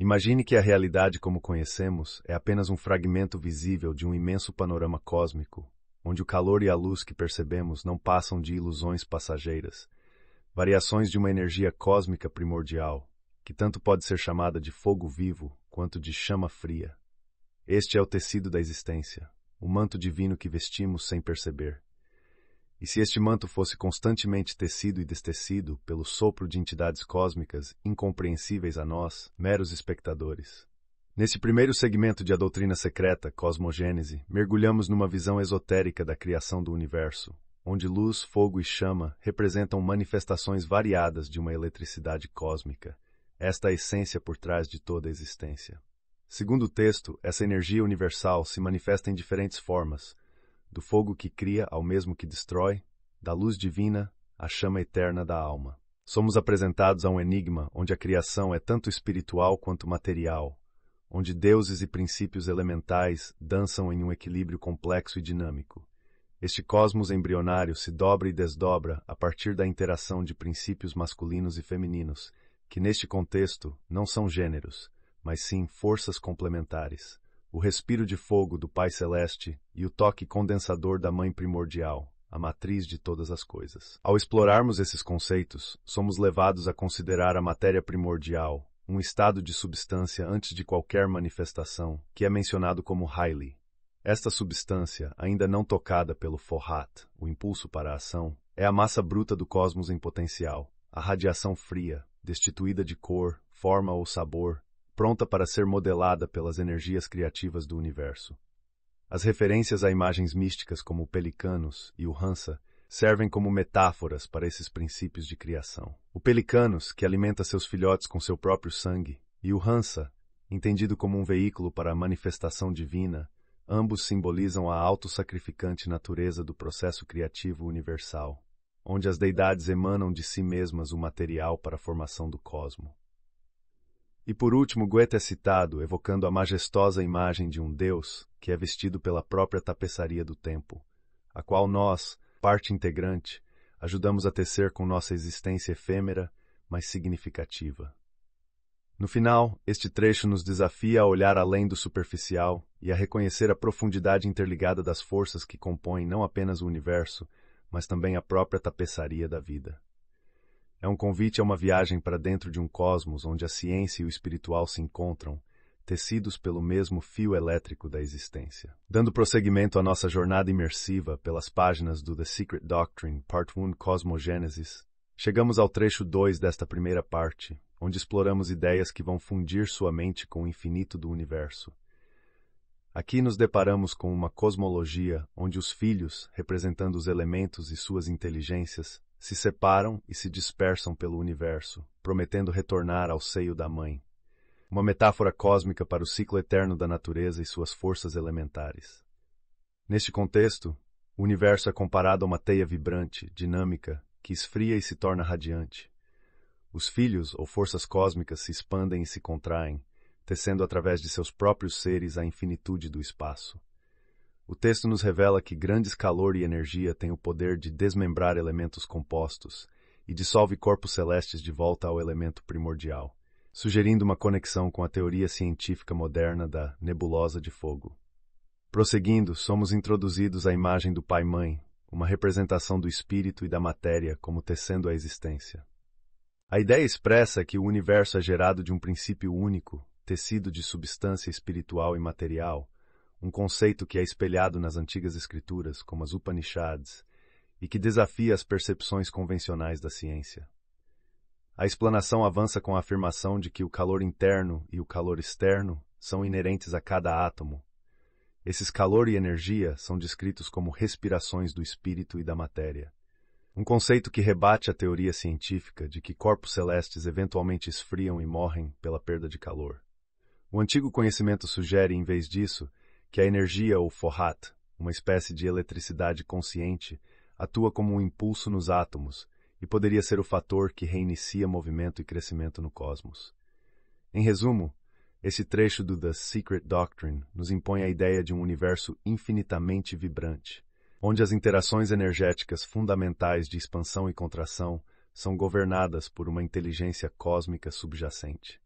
Imagine que a realidade como conhecemos é apenas um fragmento visível de um imenso panorama cósmico, onde o calor e a luz que percebemos não passam de ilusões passageiras, variações de uma energia cósmica primordial, que tanto pode ser chamada de fogo vivo quanto de chama fria. Este é o tecido da existência, o manto divino que vestimos sem perceber. E se este manto fosse constantemente tecido e destecido pelo sopro de entidades cósmicas incompreensíveis a nós, meros espectadores? Neste primeiro segmento de A Doutrina Secreta, Cosmogênese, mergulhamos numa visão esotérica da criação do universo, onde luz, fogo e chama representam manifestações variadas de uma eletricidade cósmica, esta é a essência por trás de toda a existência. Segundo o texto, essa energia universal se manifesta em diferentes formas, do fogo que cria ao mesmo que destrói, da luz divina, a chama eterna da alma. Somos apresentados a um enigma onde a criação é tanto espiritual quanto material, onde deuses e princípios elementais dançam em um equilíbrio complexo e dinâmico. Este cosmos embrionário se dobra e desdobra a partir da interação de princípios masculinos e femininos, que neste contexto não são gêneros, mas sim forças complementares o respiro de fogo do Pai Celeste e o toque condensador da Mãe Primordial, a matriz de todas as coisas. Ao explorarmos esses conceitos, somos levados a considerar a matéria primordial, um estado de substância antes de qualquer manifestação, que é mencionado como Haile. Esta substância, ainda não tocada pelo Forhat, o impulso para a ação, é a massa bruta do cosmos em potencial, a radiação fria, destituída de cor, forma ou sabor, pronta para ser modelada pelas energias criativas do universo. As referências a imagens místicas como o Pelicanos e o Hansa servem como metáforas para esses princípios de criação. O Pelicanos, que alimenta seus filhotes com seu próprio sangue, e o Hansa, entendido como um veículo para a manifestação divina, ambos simbolizam a autossacrificante natureza do processo criativo universal, onde as deidades emanam de si mesmas o material para a formação do cosmo. E por último, Goethe é citado, evocando a majestosa imagem de um Deus que é vestido pela própria tapeçaria do tempo, a qual nós, parte integrante, ajudamos a tecer com nossa existência efêmera, mas significativa. No final, este trecho nos desafia a olhar além do superficial e a reconhecer a profundidade interligada das forças que compõem não apenas o universo, mas também a própria tapeçaria da vida. É um convite a uma viagem para dentro de um cosmos onde a ciência e o espiritual se encontram, tecidos pelo mesmo fio elétrico da existência. Dando prosseguimento à nossa jornada imersiva pelas páginas do The Secret Doctrine, Part 1 Cosmogênesis, chegamos ao trecho 2 desta primeira parte, onde exploramos ideias que vão fundir sua mente com o infinito do universo. Aqui nos deparamos com uma cosmologia onde os filhos, representando os elementos e suas inteligências, se separam e se dispersam pelo universo, prometendo retornar ao seio da mãe. Uma metáfora cósmica para o ciclo eterno da natureza e suas forças elementares. Neste contexto, o universo é comparado a uma teia vibrante, dinâmica, que esfria e se torna radiante. Os filhos ou forças cósmicas se expandem e se contraem, tecendo através de seus próprios seres a infinitude do espaço. O texto nos revela que grandes calor e energia têm o poder de desmembrar elementos compostos e dissolve corpos celestes de volta ao elemento primordial, sugerindo uma conexão com a teoria científica moderna da nebulosa de fogo. Prosseguindo, somos introduzidos à imagem do Pai-Mãe, uma representação do espírito e da matéria como tecendo a existência. A ideia expressa é que o universo é gerado de um princípio único, tecido de substância espiritual e material, um conceito que é espelhado nas antigas escrituras, como as Upanishads, e que desafia as percepções convencionais da ciência. A explanação avança com a afirmação de que o calor interno e o calor externo são inerentes a cada átomo. Esses calor e energia são descritos como respirações do espírito e da matéria. Um conceito que rebate a teoria científica de que corpos celestes eventualmente esfriam e morrem pela perda de calor. O antigo conhecimento sugere, em vez disso, que a energia ou forrat, uma espécie de eletricidade consciente, atua como um impulso nos átomos e poderia ser o fator que reinicia movimento e crescimento no cosmos. Em resumo, esse trecho do The Secret Doctrine nos impõe a ideia de um universo infinitamente vibrante, onde as interações energéticas fundamentais de expansão e contração são governadas por uma inteligência cósmica subjacente.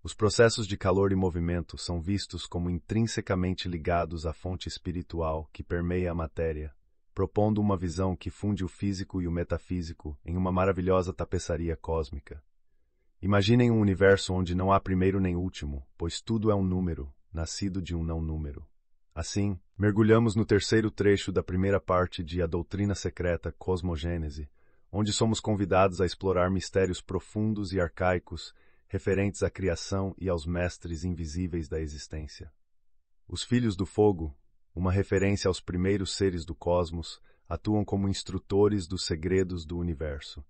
Os processos de calor e movimento são vistos como intrinsecamente ligados à fonte espiritual que permeia a matéria, propondo uma visão que funde o físico e o metafísico em uma maravilhosa tapeçaria cósmica. Imaginem um universo onde não há primeiro nem último, pois tudo é um número, nascido de um não número. Assim, mergulhamos no terceiro trecho da primeira parte de A Doutrina Secreta Cosmogênese, onde somos convidados a explorar mistérios profundos e arcaicos referentes à criação e aos mestres invisíveis da existência. Os Filhos do Fogo, uma referência aos primeiros seres do cosmos, atuam como instrutores dos segredos do universo.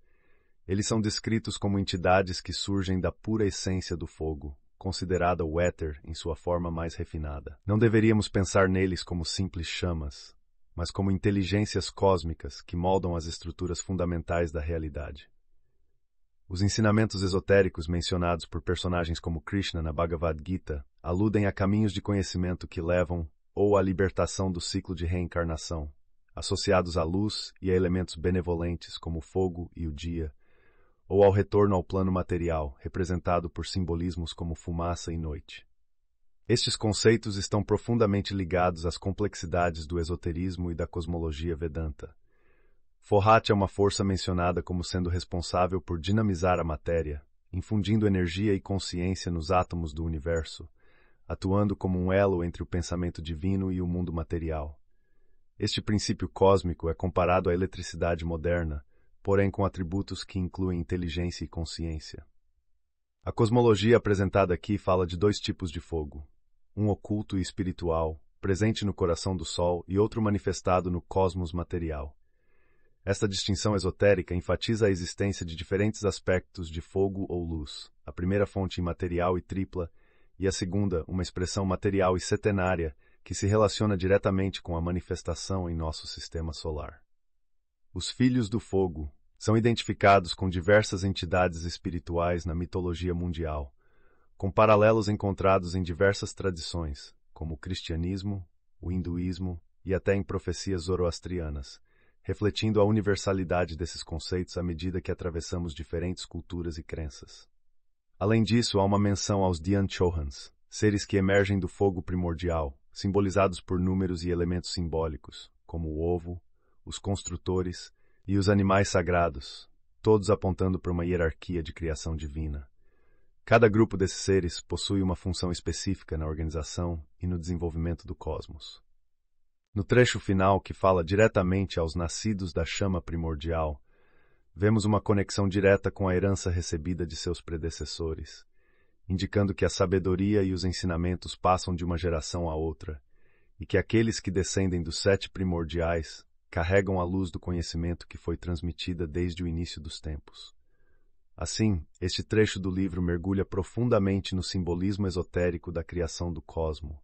Eles são descritos como entidades que surgem da pura essência do fogo, considerada o éter em sua forma mais refinada. Não deveríamos pensar neles como simples chamas, mas como inteligências cósmicas que moldam as estruturas fundamentais da realidade. Os ensinamentos esotéricos mencionados por personagens como Krishna na Bhagavad Gita aludem a caminhos de conhecimento que levam ou à libertação do ciclo de reencarnação, associados à luz e a elementos benevolentes como o fogo e o dia, ou ao retorno ao plano material, representado por simbolismos como fumaça e noite. Estes conceitos estão profundamente ligados às complexidades do esoterismo e da cosmologia vedanta Forrat é uma força mencionada como sendo responsável por dinamizar a matéria, infundindo energia e consciência nos átomos do universo, atuando como um elo entre o pensamento divino e o mundo material. Este princípio cósmico é comparado à eletricidade moderna, porém com atributos que incluem inteligência e consciência. A cosmologia apresentada aqui fala de dois tipos de fogo: um oculto e espiritual, presente no coração do Sol, e outro manifestado no cosmos material. Esta distinção esotérica enfatiza a existência de diferentes aspectos de fogo ou luz, a primeira fonte imaterial e tripla, e a segunda, uma expressão material e setenária, que se relaciona diretamente com a manifestação em nosso sistema solar. Os Filhos do Fogo são identificados com diversas entidades espirituais na mitologia mundial, com paralelos encontrados em diversas tradições, como o cristianismo, o hinduísmo e até em profecias zoroastrianas refletindo a universalidade desses conceitos à medida que atravessamos diferentes culturas e crenças. Além disso, há uma menção aos Dianchohans, seres que emergem do fogo primordial, simbolizados por números e elementos simbólicos, como o ovo, os construtores e os animais sagrados, todos apontando para uma hierarquia de criação divina. Cada grupo desses seres possui uma função específica na organização e no desenvolvimento do cosmos. No trecho final, que fala diretamente aos nascidos da chama primordial, vemos uma conexão direta com a herança recebida de seus predecessores, indicando que a sabedoria e os ensinamentos passam de uma geração a outra, e que aqueles que descendem dos sete primordiais carregam a luz do conhecimento que foi transmitida desde o início dos tempos. Assim, este trecho do livro mergulha profundamente no simbolismo esotérico da criação do cosmo,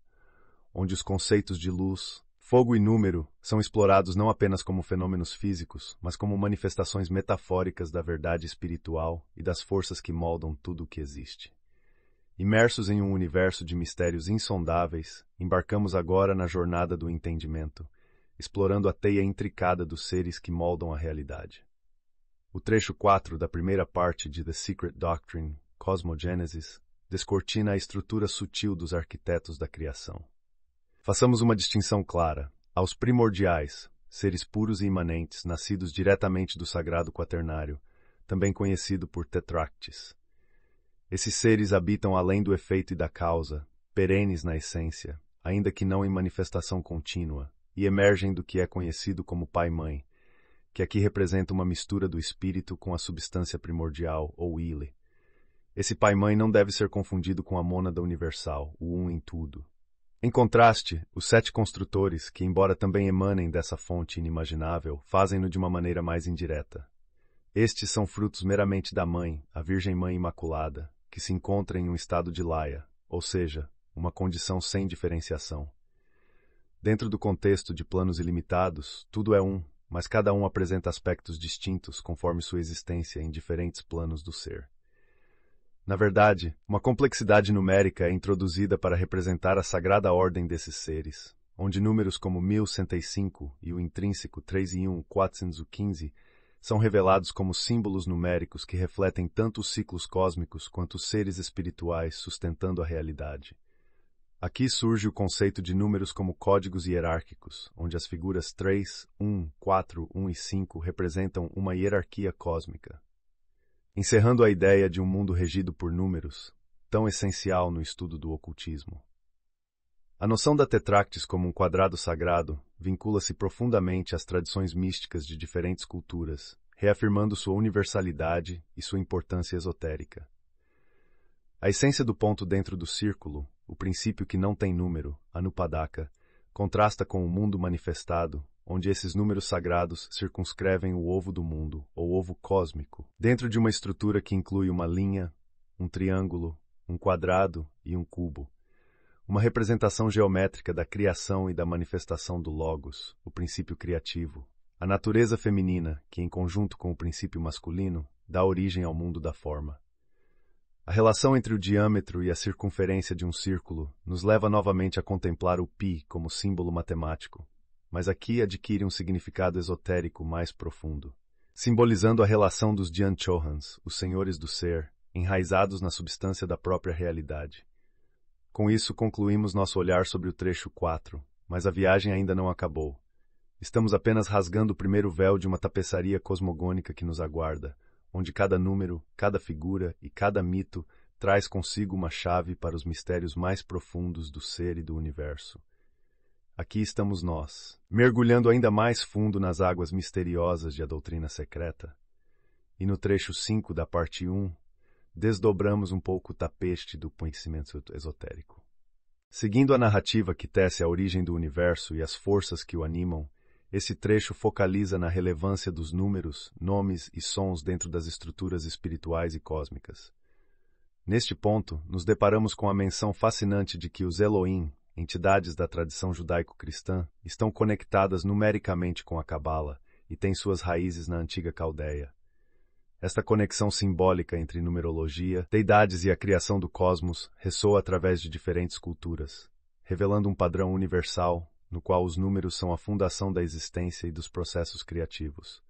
onde os conceitos de luz, Fogo e número são explorados não apenas como fenômenos físicos, mas como manifestações metafóricas da verdade espiritual e das forças que moldam tudo o que existe. Imersos em um universo de mistérios insondáveis, embarcamos agora na jornada do entendimento, explorando a teia intricada dos seres que moldam a realidade. O trecho 4 da primeira parte de The Secret Doctrine, Cosmogenesis, descortina a estrutura sutil dos arquitetos da criação. Façamos uma distinção clara. Aos primordiais, seres puros e imanentes, nascidos diretamente do sagrado quaternário, também conhecido por tetractes. Esses seres habitam além do efeito e da causa, perenes na essência, ainda que não em manifestação contínua, e emergem do que é conhecido como pai-mãe, que aqui representa uma mistura do espírito com a substância primordial, ou ile. Esse pai-mãe não deve ser confundido com a mônada universal, o um em tudo, em contraste, os sete construtores, que embora também emanem dessa fonte inimaginável, fazem-no de uma maneira mais indireta. Estes são frutos meramente da Mãe, a Virgem Mãe Imaculada, que se encontra em um estado de laia, ou seja, uma condição sem diferenciação. Dentro do contexto de planos ilimitados, tudo é um, mas cada um apresenta aspectos distintos conforme sua existência em diferentes planos do ser. Na verdade, uma complexidade numérica é introduzida para representar a sagrada ordem desses seres, onde números como 1105 e o intrínseco 3 e 1 415 são revelados como símbolos numéricos que refletem tanto os ciclos cósmicos quanto os seres espirituais sustentando a realidade. Aqui surge o conceito de números como códigos hierárquicos, onde as figuras 3, 1, 4, 1 e 5 representam uma hierarquia cósmica, encerrando a ideia de um mundo regido por números, tão essencial no estudo do ocultismo. A noção da Tetractis como um quadrado sagrado vincula-se profundamente às tradições místicas de diferentes culturas, reafirmando sua universalidade e sua importância esotérica. A essência do ponto dentro do círculo, o princípio que não tem número, Anupadaka, contrasta com o mundo manifestado, onde esses números sagrados circunscrevem o ovo do mundo, ou ovo cósmico, dentro de uma estrutura que inclui uma linha, um triângulo, um quadrado e um cubo. Uma representação geométrica da criação e da manifestação do Logos, o princípio criativo. A natureza feminina, que em conjunto com o princípio masculino, dá origem ao mundo da forma. A relação entre o diâmetro e a circunferência de um círculo nos leva novamente a contemplar o π como símbolo matemático, mas aqui adquire um significado esotérico mais profundo, simbolizando a relação dos Dianchohans, os senhores do ser, enraizados na substância da própria realidade. Com isso, concluímos nosso olhar sobre o trecho 4, mas a viagem ainda não acabou. Estamos apenas rasgando o primeiro véu de uma tapeçaria cosmogônica que nos aguarda, onde cada número, cada figura e cada mito traz consigo uma chave para os mistérios mais profundos do ser e do universo. Aqui estamos nós, mergulhando ainda mais fundo nas águas misteriosas de a doutrina secreta. E no trecho 5 da parte 1, desdobramos um pouco o tapete do conhecimento esotérico. Seguindo a narrativa que tece a origem do universo e as forças que o animam, esse trecho focaliza na relevância dos números, nomes e sons dentro das estruturas espirituais e cósmicas. Neste ponto, nos deparamos com a menção fascinante de que os Elohim, Entidades da tradição judaico-cristã estão conectadas numericamente com a Cabala e têm suas raízes na antiga Caldeia. Esta conexão simbólica entre numerologia, deidades e a criação do cosmos ressoa através de diferentes culturas, revelando um padrão universal no qual os números são a fundação da existência e dos processos criativos.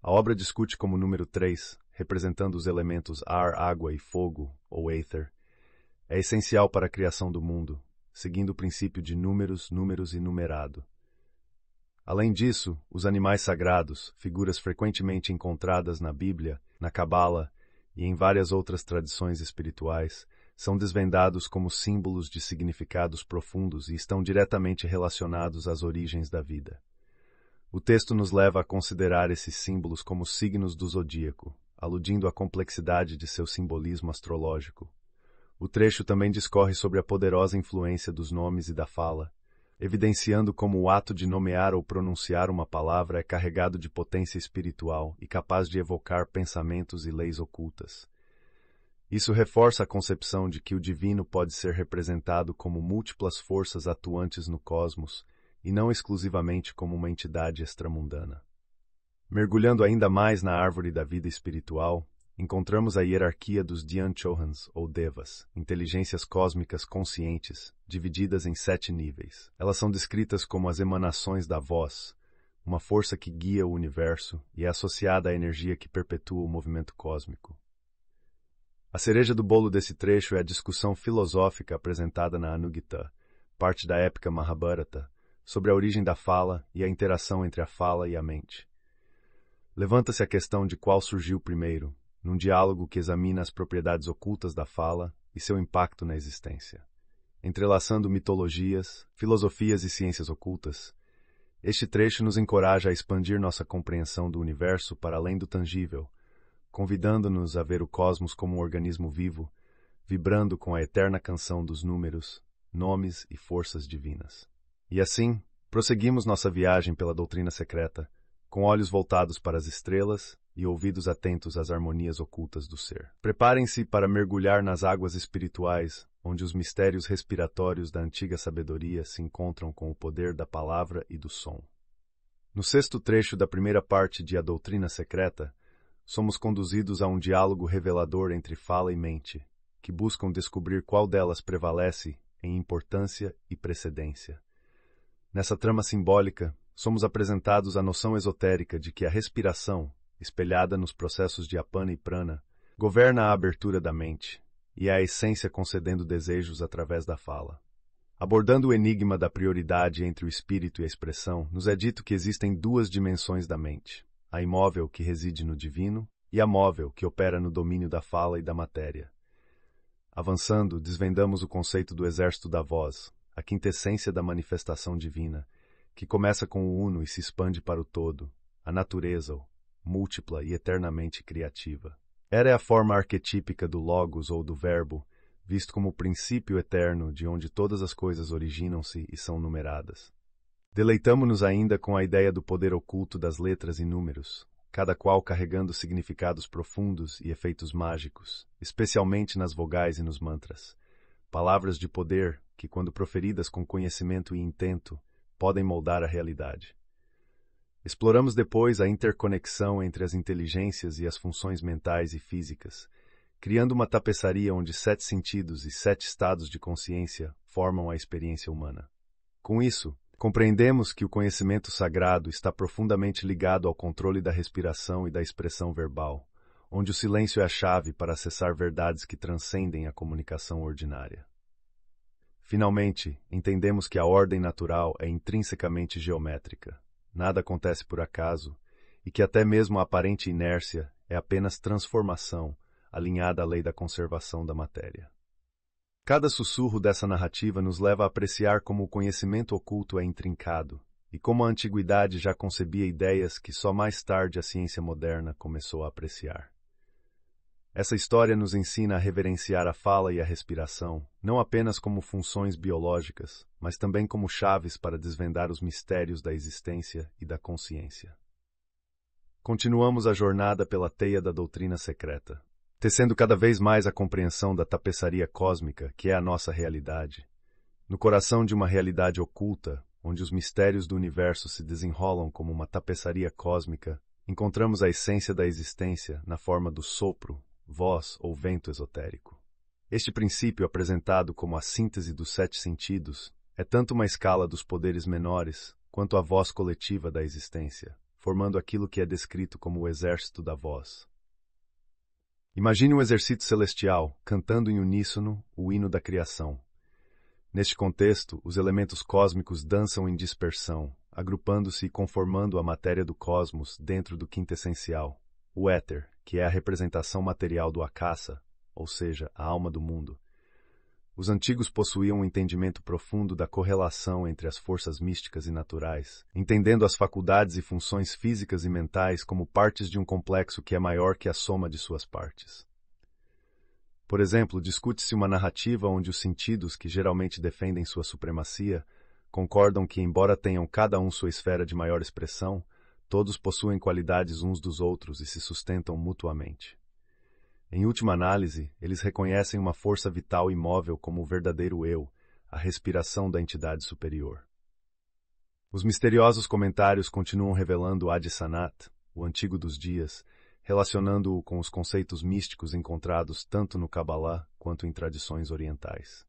A obra discute como o número 3, representando os elementos ar, água e fogo, ou aether, é essencial para a criação do mundo, seguindo o princípio de números, números e numerado. Além disso, os animais sagrados, figuras frequentemente encontradas na Bíblia, na Cabala e em várias outras tradições espirituais, são desvendados como símbolos de significados profundos e estão diretamente relacionados às origens da vida. O texto nos leva a considerar esses símbolos como signos do zodíaco, aludindo à complexidade de seu simbolismo astrológico. O trecho também discorre sobre a poderosa influência dos nomes e da fala, evidenciando como o ato de nomear ou pronunciar uma palavra é carregado de potência espiritual e capaz de evocar pensamentos e leis ocultas. Isso reforça a concepção de que o divino pode ser representado como múltiplas forças atuantes no cosmos e não exclusivamente como uma entidade extramundana. Mergulhando ainda mais na árvore da vida espiritual, encontramos a hierarquia dos dhyan ou Devas, inteligências cósmicas conscientes, divididas em sete níveis. Elas são descritas como as emanações da voz, uma força que guia o universo e é associada à energia que perpetua o movimento cósmico. A cereja do bolo desse trecho é a discussão filosófica apresentada na Anugita, parte da épica Mahabharata, sobre a origem da fala e a interação entre a fala e a mente. Levanta-se a questão de qual surgiu primeiro, num diálogo que examina as propriedades ocultas da fala e seu impacto na existência. Entrelaçando mitologias, filosofias e ciências ocultas, este trecho nos encoraja a expandir nossa compreensão do universo para além do tangível, convidando-nos a ver o cosmos como um organismo vivo, vibrando com a eterna canção dos números, nomes e forças divinas. E assim, prosseguimos nossa viagem pela doutrina secreta, com olhos voltados para as estrelas e ouvidos atentos às harmonias ocultas do ser. Preparem-se para mergulhar nas águas espirituais, onde os mistérios respiratórios da antiga sabedoria se encontram com o poder da palavra e do som. No sexto trecho da primeira parte de A Doutrina Secreta, somos conduzidos a um diálogo revelador entre fala e mente, que buscam descobrir qual delas prevalece em importância e precedência. Nessa trama simbólica, somos apresentados à noção esotérica de que a respiração, espelhada nos processos de apana e prana, governa a abertura da mente e a essência concedendo desejos através da fala. Abordando o enigma da prioridade entre o espírito e a expressão, nos é dito que existem duas dimensões da mente: a imóvel que reside no divino e a móvel que opera no domínio da fala e da matéria. Avançando, desvendamos o conceito do exército da voz, a quintessência da manifestação divina, que começa com o uno e se expande para o todo, a natureza, múltipla e eternamente criativa. Era é a forma arquetípica do Logos ou do Verbo, visto como o princípio eterno de onde todas as coisas originam-se e são numeradas. Deleitamo-nos ainda com a ideia do poder oculto das letras e números, cada qual carregando significados profundos e efeitos mágicos, especialmente nas vogais e nos mantras. Palavras de poder que, quando proferidas com conhecimento e intento, podem moldar a realidade. Exploramos depois a interconexão entre as inteligências e as funções mentais e físicas, criando uma tapeçaria onde sete sentidos e sete estados de consciência formam a experiência humana. Com isso, compreendemos que o conhecimento sagrado está profundamente ligado ao controle da respiração e da expressão verbal, onde o silêncio é a chave para acessar verdades que transcendem a comunicação ordinária. Finalmente, entendemos que a ordem natural é intrinsecamente geométrica nada acontece por acaso e que até mesmo a aparente inércia é apenas transformação alinhada à lei da conservação da matéria. Cada sussurro dessa narrativa nos leva a apreciar como o conhecimento oculto é intrincado e como a antiguidade já concebia ideias que só mais tarde a ciência moderna começou a apreciar. Essa história nos ensina a reverenciar a fala e a respiração, não apenas como funções biológicas, mas também como chaves para desvendar os mistérios da existência e da consciência. Continuamos a jornada pela teia da doutrina secreta, tecendo cada vez mais a compreensão da tapeçaria cósmica que é a nossa realidade, no coração de uma realidade oculta, onde os mistérios do universo se desenrolam como uma tapeçaria cósmica. Encontramos a essência da existência na forma do sopro voz ou vento esotérico. Este princípio, apresentado como a síntese dos sete sentidos, é tanto uma escala dos poderes menores quanto a voz coletiva da existência, formando aquilo que é descrito como o exército da voz. Imagine um exército celestial cantando em uníssono o hino da criação. Neste contexto, os elementos cósmicos dançam em dispersão, agrupando-se e conformando a matéria do cosmos dentro do quinto essencial. O éter, que é a representação material do Akasa, ou seja, a alma do mundo. Os antigos possuíam um entendimento profundo da correlação entre as forças místicas e naturais, entendendo as faculdades e funções físicas e mentais como partes de um complexo que é maior que a soma de suas partes. Por exemplo, discute-se uma narrativa onde os sentidos, que geralmente defendem sua supremacia, concordam que, embora tenham cada um sua esfera de maior expressão, Todos possuem qualidades uns dos outros e se sustentam mutuamente. Em última análise, eles reconhecem uma força vital imóvel como o verdadeiro eu, a respiração da entidade superior. Os misteriosos comentários continuam revelando Adi Sanat, o antigo dos dias, relacionando-o com os conceitos místicos encontrados tanto no Kabbalah quanto em tradições orientais.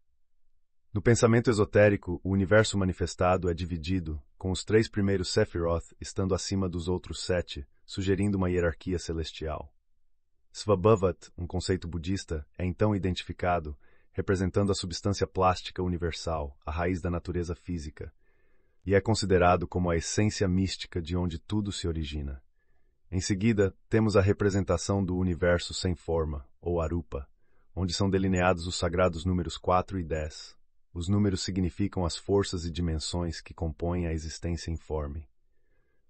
No pensamento esotérico, o universo manifestado é dividido, com os três primeiros Sephiroth estando acima dos outros sete, sugerindo uma hierarquia celestial. Svabhavat, um conceito budista, é então identificado, representando a substância plástica universal, a raiz da natureza física, e é considerado como a essência mística de onde tudo se origina. Em seguida, temos a representação do universo sem forma, ou arupa, onde são delineados os sagrados números 4 e 10, os números significam as forças e dimensões que compõem a existência informe.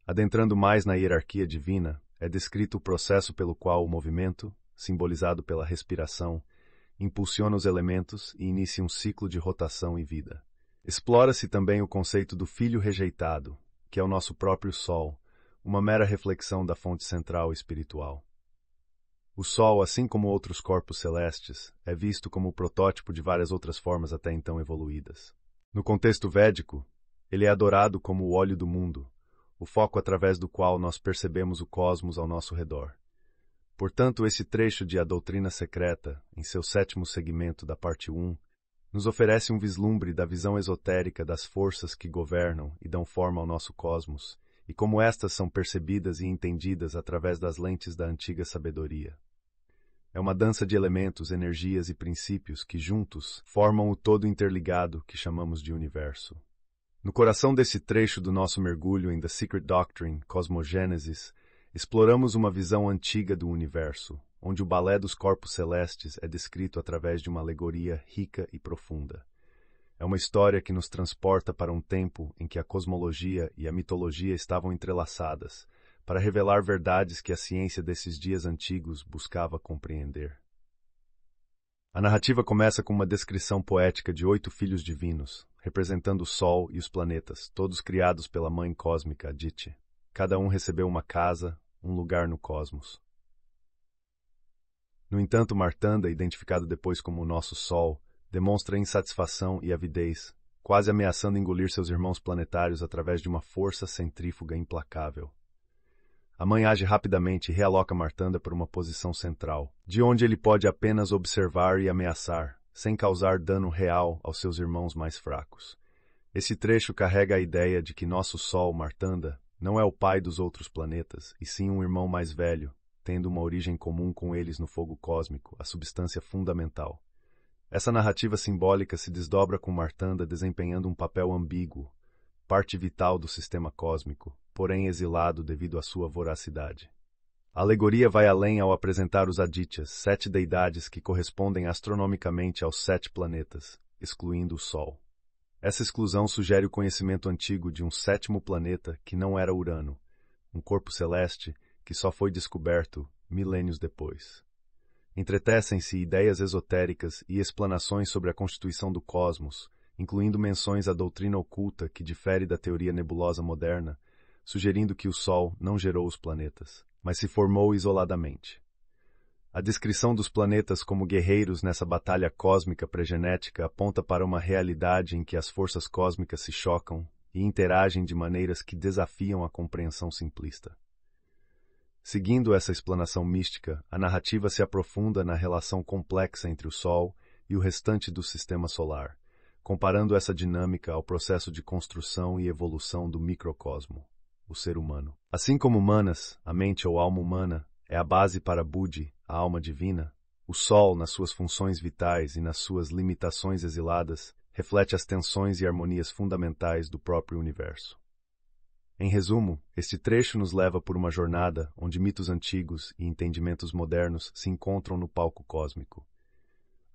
Adentrando mais na hierarquia divina, é descrito o processo pelo qual o movimento, simbolizado pela respiração, impulsiona os elementos e inicia um ciclo de rotação e vida. Explora-se também o conceito do filho rejeitado, que é o nosso próprio sol, uma mera reflexão da fonte central espiritual. O Sol, assim como outros corpos celestes, é visto como o protótipo de várias outras formas até então evoluídas. No contexto védico, ele é adorado como o óleo do mundo, o foco através do qual nós percebemos o cosmos ao nosso redor. Portanto, esse trecho de A Doutrina Secreta, em seu sétimo segmento da parte 1, nos oferece um vislumbre da visão esotérica das forças que governam e dão forma ao nosso cosmos, e como estas são percebidas e entendidas através das lentes da antiga sabedoria. É uma dança de elementos, energias e princípios que juntos formam o todo interligado que chamamos de universo. No coração desse trecho do nosso mergulho em The Secret Doctrine, Cosmogênesis, exploramos uma visão antiga do universo, onde o balé dos corpos celestes é descrito através de uma alegoria rica e profunda. É uma história que nos transporta para um tempo em que a cosmologia e a mitologia estavam entrelaçadas, para revelar verdades que a ciência desses dias antigos buscava compreender. A narrativa começa com uma descrição poética de oito filhos divinos, representando o Sol e os planetas, todos criados pela mãe cósmica Aditi. Cada um recebeu uma casa, um lugar no cosmos. No entanto, Martanda, identificado depois como o nosso Sol, demonstra insatisfação e avidez, quase ameaçando engolir seus irmãos planetários através de uma força centrífuga implacável. A mãe age rapidamente e realoca Martanda para uma posição central, de onde ele pode apenas observar e ameaçar, sem causar dano real aos seus irmãos mais fracos. Esse trecho carrega a ideia de que nosso Sol, Martanda, não é o pai dos outros planetas, e sim um irmão mais velho, tendo uma origem comum com eles no fogo cósmico, a substância fundamental. Essa narrativa simbólica se desdobra com Martanda desempenhando um papel ambíguo, parte vital do sistema cósmico, porém exilado devido à sua voracidade. A alegoria vai além ao apresentar os Adityas, sete deidades que correspondem astronomicamente aos sete planetas, excluindo o Sol. Essa exclusão sugere o conhecimento antigo de um sétimo planeta que não era Urano, um corpo celeste que só foi descoberto milênios depois. Entretecem-se ideias esotéricas e explanações sobre a constituição do cosmos, incluindo menções à doutrina oculta que difere da teoria nebulosa moderna sugerindo que o Sol não gerou os planetas, mas se formou isoladamente. A descrição dos planetas como guerreiros nessa batalha cósmica pré-genética aponta para uma realidade em que as forças cósmicas se chocam e interagem de maneiras que desafiam a compreensão simplista. Seguindo essa explanação mística, a narrativa se aprofunda na relação complexa entre o Sol e o restante do sistema solar, comparando essa dinâmica ao processo de construção e evolução do microcosmo o ser humano. Assim como humanas, a mente ou alma humana é a base para Budi, a alma divina. O sol, nas suas funções vitais e nas suas limitações exiladas, reflete as tensões e harmonias fundamentais do próprio universo. Em resumo, este trecho nos leva por uma jornada onde mitos antigos e entendimentos modernos se encontram no palco cósmico.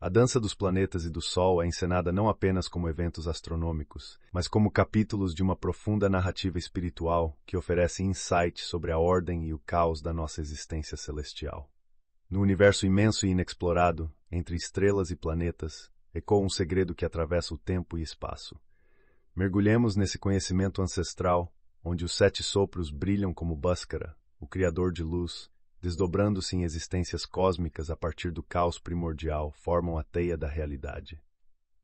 A dança dos planetas e do Sol é encenada não apenas como eventos astronômicos, mas como capítulos de uma profunda narrativa espiritual que oferece insight sobre a ordem e o caos da nossa existência celestial. No universo imenso e inexplorado, entre estrelas e planetas, ecoa um segredo que atravessa o tempo e espaço. Mergulhemos nesse conhecimento ancestral, onde os sete sopros brilham como báscara, o Criador de luz, desdobrando-se em existências cósmicas a partir do caos primordial, formam a teia da realidade.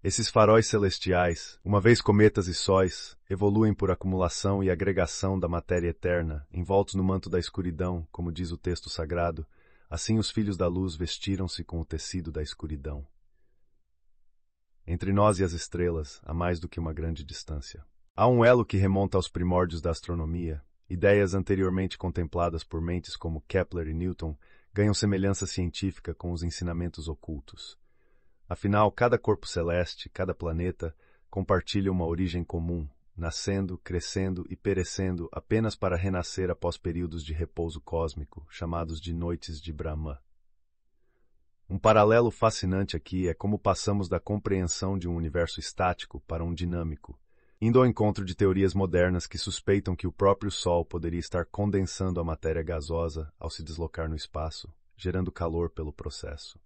Esses faróis celestiais, uma vez cometas e sóis, evoluem por acumulação e agregação da matéria eterna, envoltos no manto da escuridão, como diz o texto sagrado, assim os filhos da luz vestiram-se com o tecido da escuridão. Entre nós e as estrelas, há mais do que uma grande distância. Há um elo que remonta aos primórdios da astronomia, Ideias anteriormente contempladas por mentes como Kepler e Newton ganham semelhança científica com os ensinamentos ocultos. Afinal, cada corpo celeste, cada planeta, compartilha uma origem comum, nascendo, crescendo e perecendo apenas para renascer após períodos de repouso cósmico, chamados de noites de Brahma. Um paralelo fascinante aqui é como passamos da compreensão de um universo estático para um dinâmico, indo ao encontro de teorias modernas que suspeitam que o próprio Sol poderia estar condensando a matéria gasosa ao se deslocar no espaço, gerando calor pelo processo.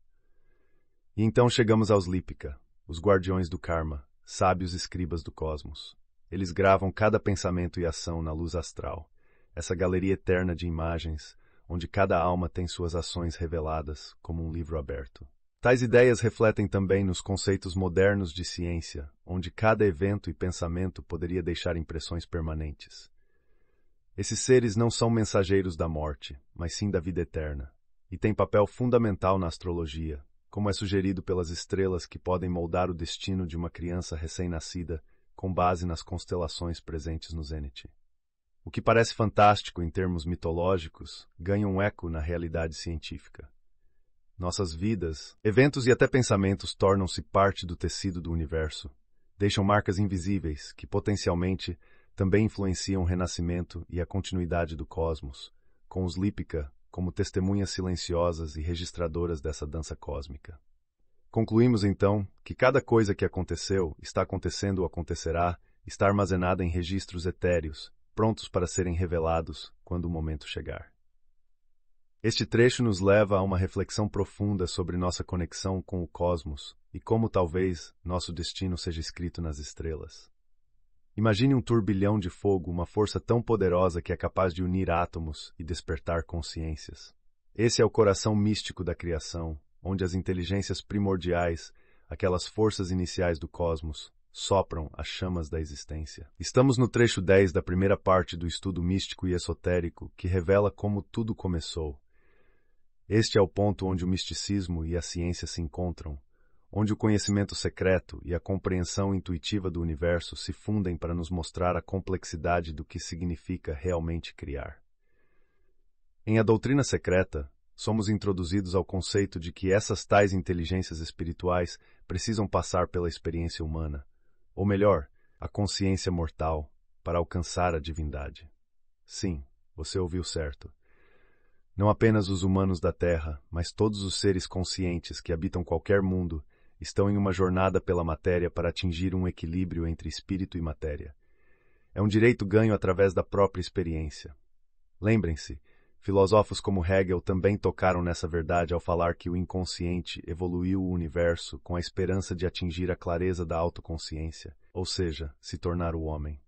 E então chegamos aos Lípica, os guardiões do karma, sábios escribas do cosmos. Eles gravam cada pensamento e ação na luz astral, essa galeria eterna de imagens, onde cada alma tem suas ações reveladas como um livro aberto. Tais ideias refletem também nos conceitos modernos de ciência, onde cada evento e pensamento poderia deixar impressões permanentes. Esses seres não são mensageiros da morte, mas sim da vida eterna, e têm papel fundamental na astrologia, como é sugerido pelas estrelas que podem moldar o destino de uma criança recém-nascida com base nas constelações presentes no zênite. O que parece fantástico em termos mitológicos ganha um eco na realidade científica. Nossas vidas, eventos e até pensamentos tornam-se parte do tecido do universo. Deixam marcas invisíveis que potencialmente também influenciam o renascimento e a continuidade do cosmos, com os Lípica como testemunhas silenciosas e registradoras dessa dança cósmica. Concluímos então que cada coisa que aconteceu, está acontecendo ou acontecerá, está armazenada em registros etéreos, prontos para serem revelados quando o momento chegar. Este trecho nos leva a uma reflexão profunda sobre nossa conexão com o cosmos e como talvez nosso destino seja escrito nas estrelas. Imagine um turbilhão de fogo, uma força tão poderosa que é capaz de unir átomos e despertar consciências. Esse é o coração místico da criação, onde as inteligências primordiais, aquelas forças iniciais do cosmos, sopram as chamas da existência. Estamos no trecho 10 da primeira parte do estudo místico e esotérico que revela como tudo começou. Este é o ponto onde o misticismo e a ciência se encontram, onde o conhecimento secreto e a compreensão intuitiva do universo se fundem para nos mostrar a complexidade do que significa realmente criar. Em A Doutrina Secreta, somos introduzidos ao conceito de que essas tais inteligências espirituais precisam passar pela experiência humana, ou melhor, a consciência mortal, para alcançar a divindade. Sim, você ouviu certo. Não apenas os humanos da Terra, mas todos os seres conscientes que habitam qualquer mundo estão em uma jornada pela matéria para atingir um equilíbrio entre espírito e matéria. É um direito ganho através da própria experiência. Lembrem-se, filósofos como Hegel também tocaram nessa verdade ao falar que o inconsciente evoluiu o universo com a esperança de atingir a clareza da autoconsciência, ou seja, se tornar o homem.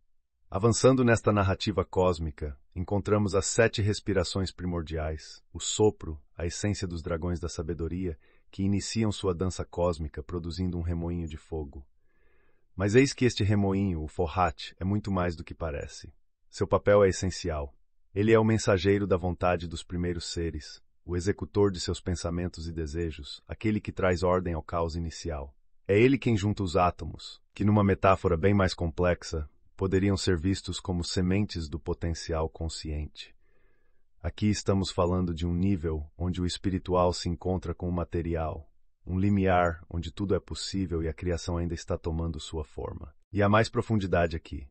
Avançando nesta narrativa cósmica, encontramos as sete respirações primordiais, o sopro, a essência dos dragões da sabedoria, que iniciam sua dança cósmica produzindo um remoinho de fogo. Mas eis que este remoinho, o Forhat, é muito mais do que parece. Seu papel é essencial. Ele é o mensageiro da vontade dos primeiros seres, o executor de seus pensamentos e desejos, aquele que traz ordem ao caos inicial. É ele quem junta os átomos, que numa metáfora bem mais complexa, poderiam ser vistos como sementes do potencial consciente. Aqui estamos falando de um nível onde o espiritual se encontra com o material, um limiar onde tudo é possível e a criação ainda está tomando sua forma. E há mais profundidade aqui.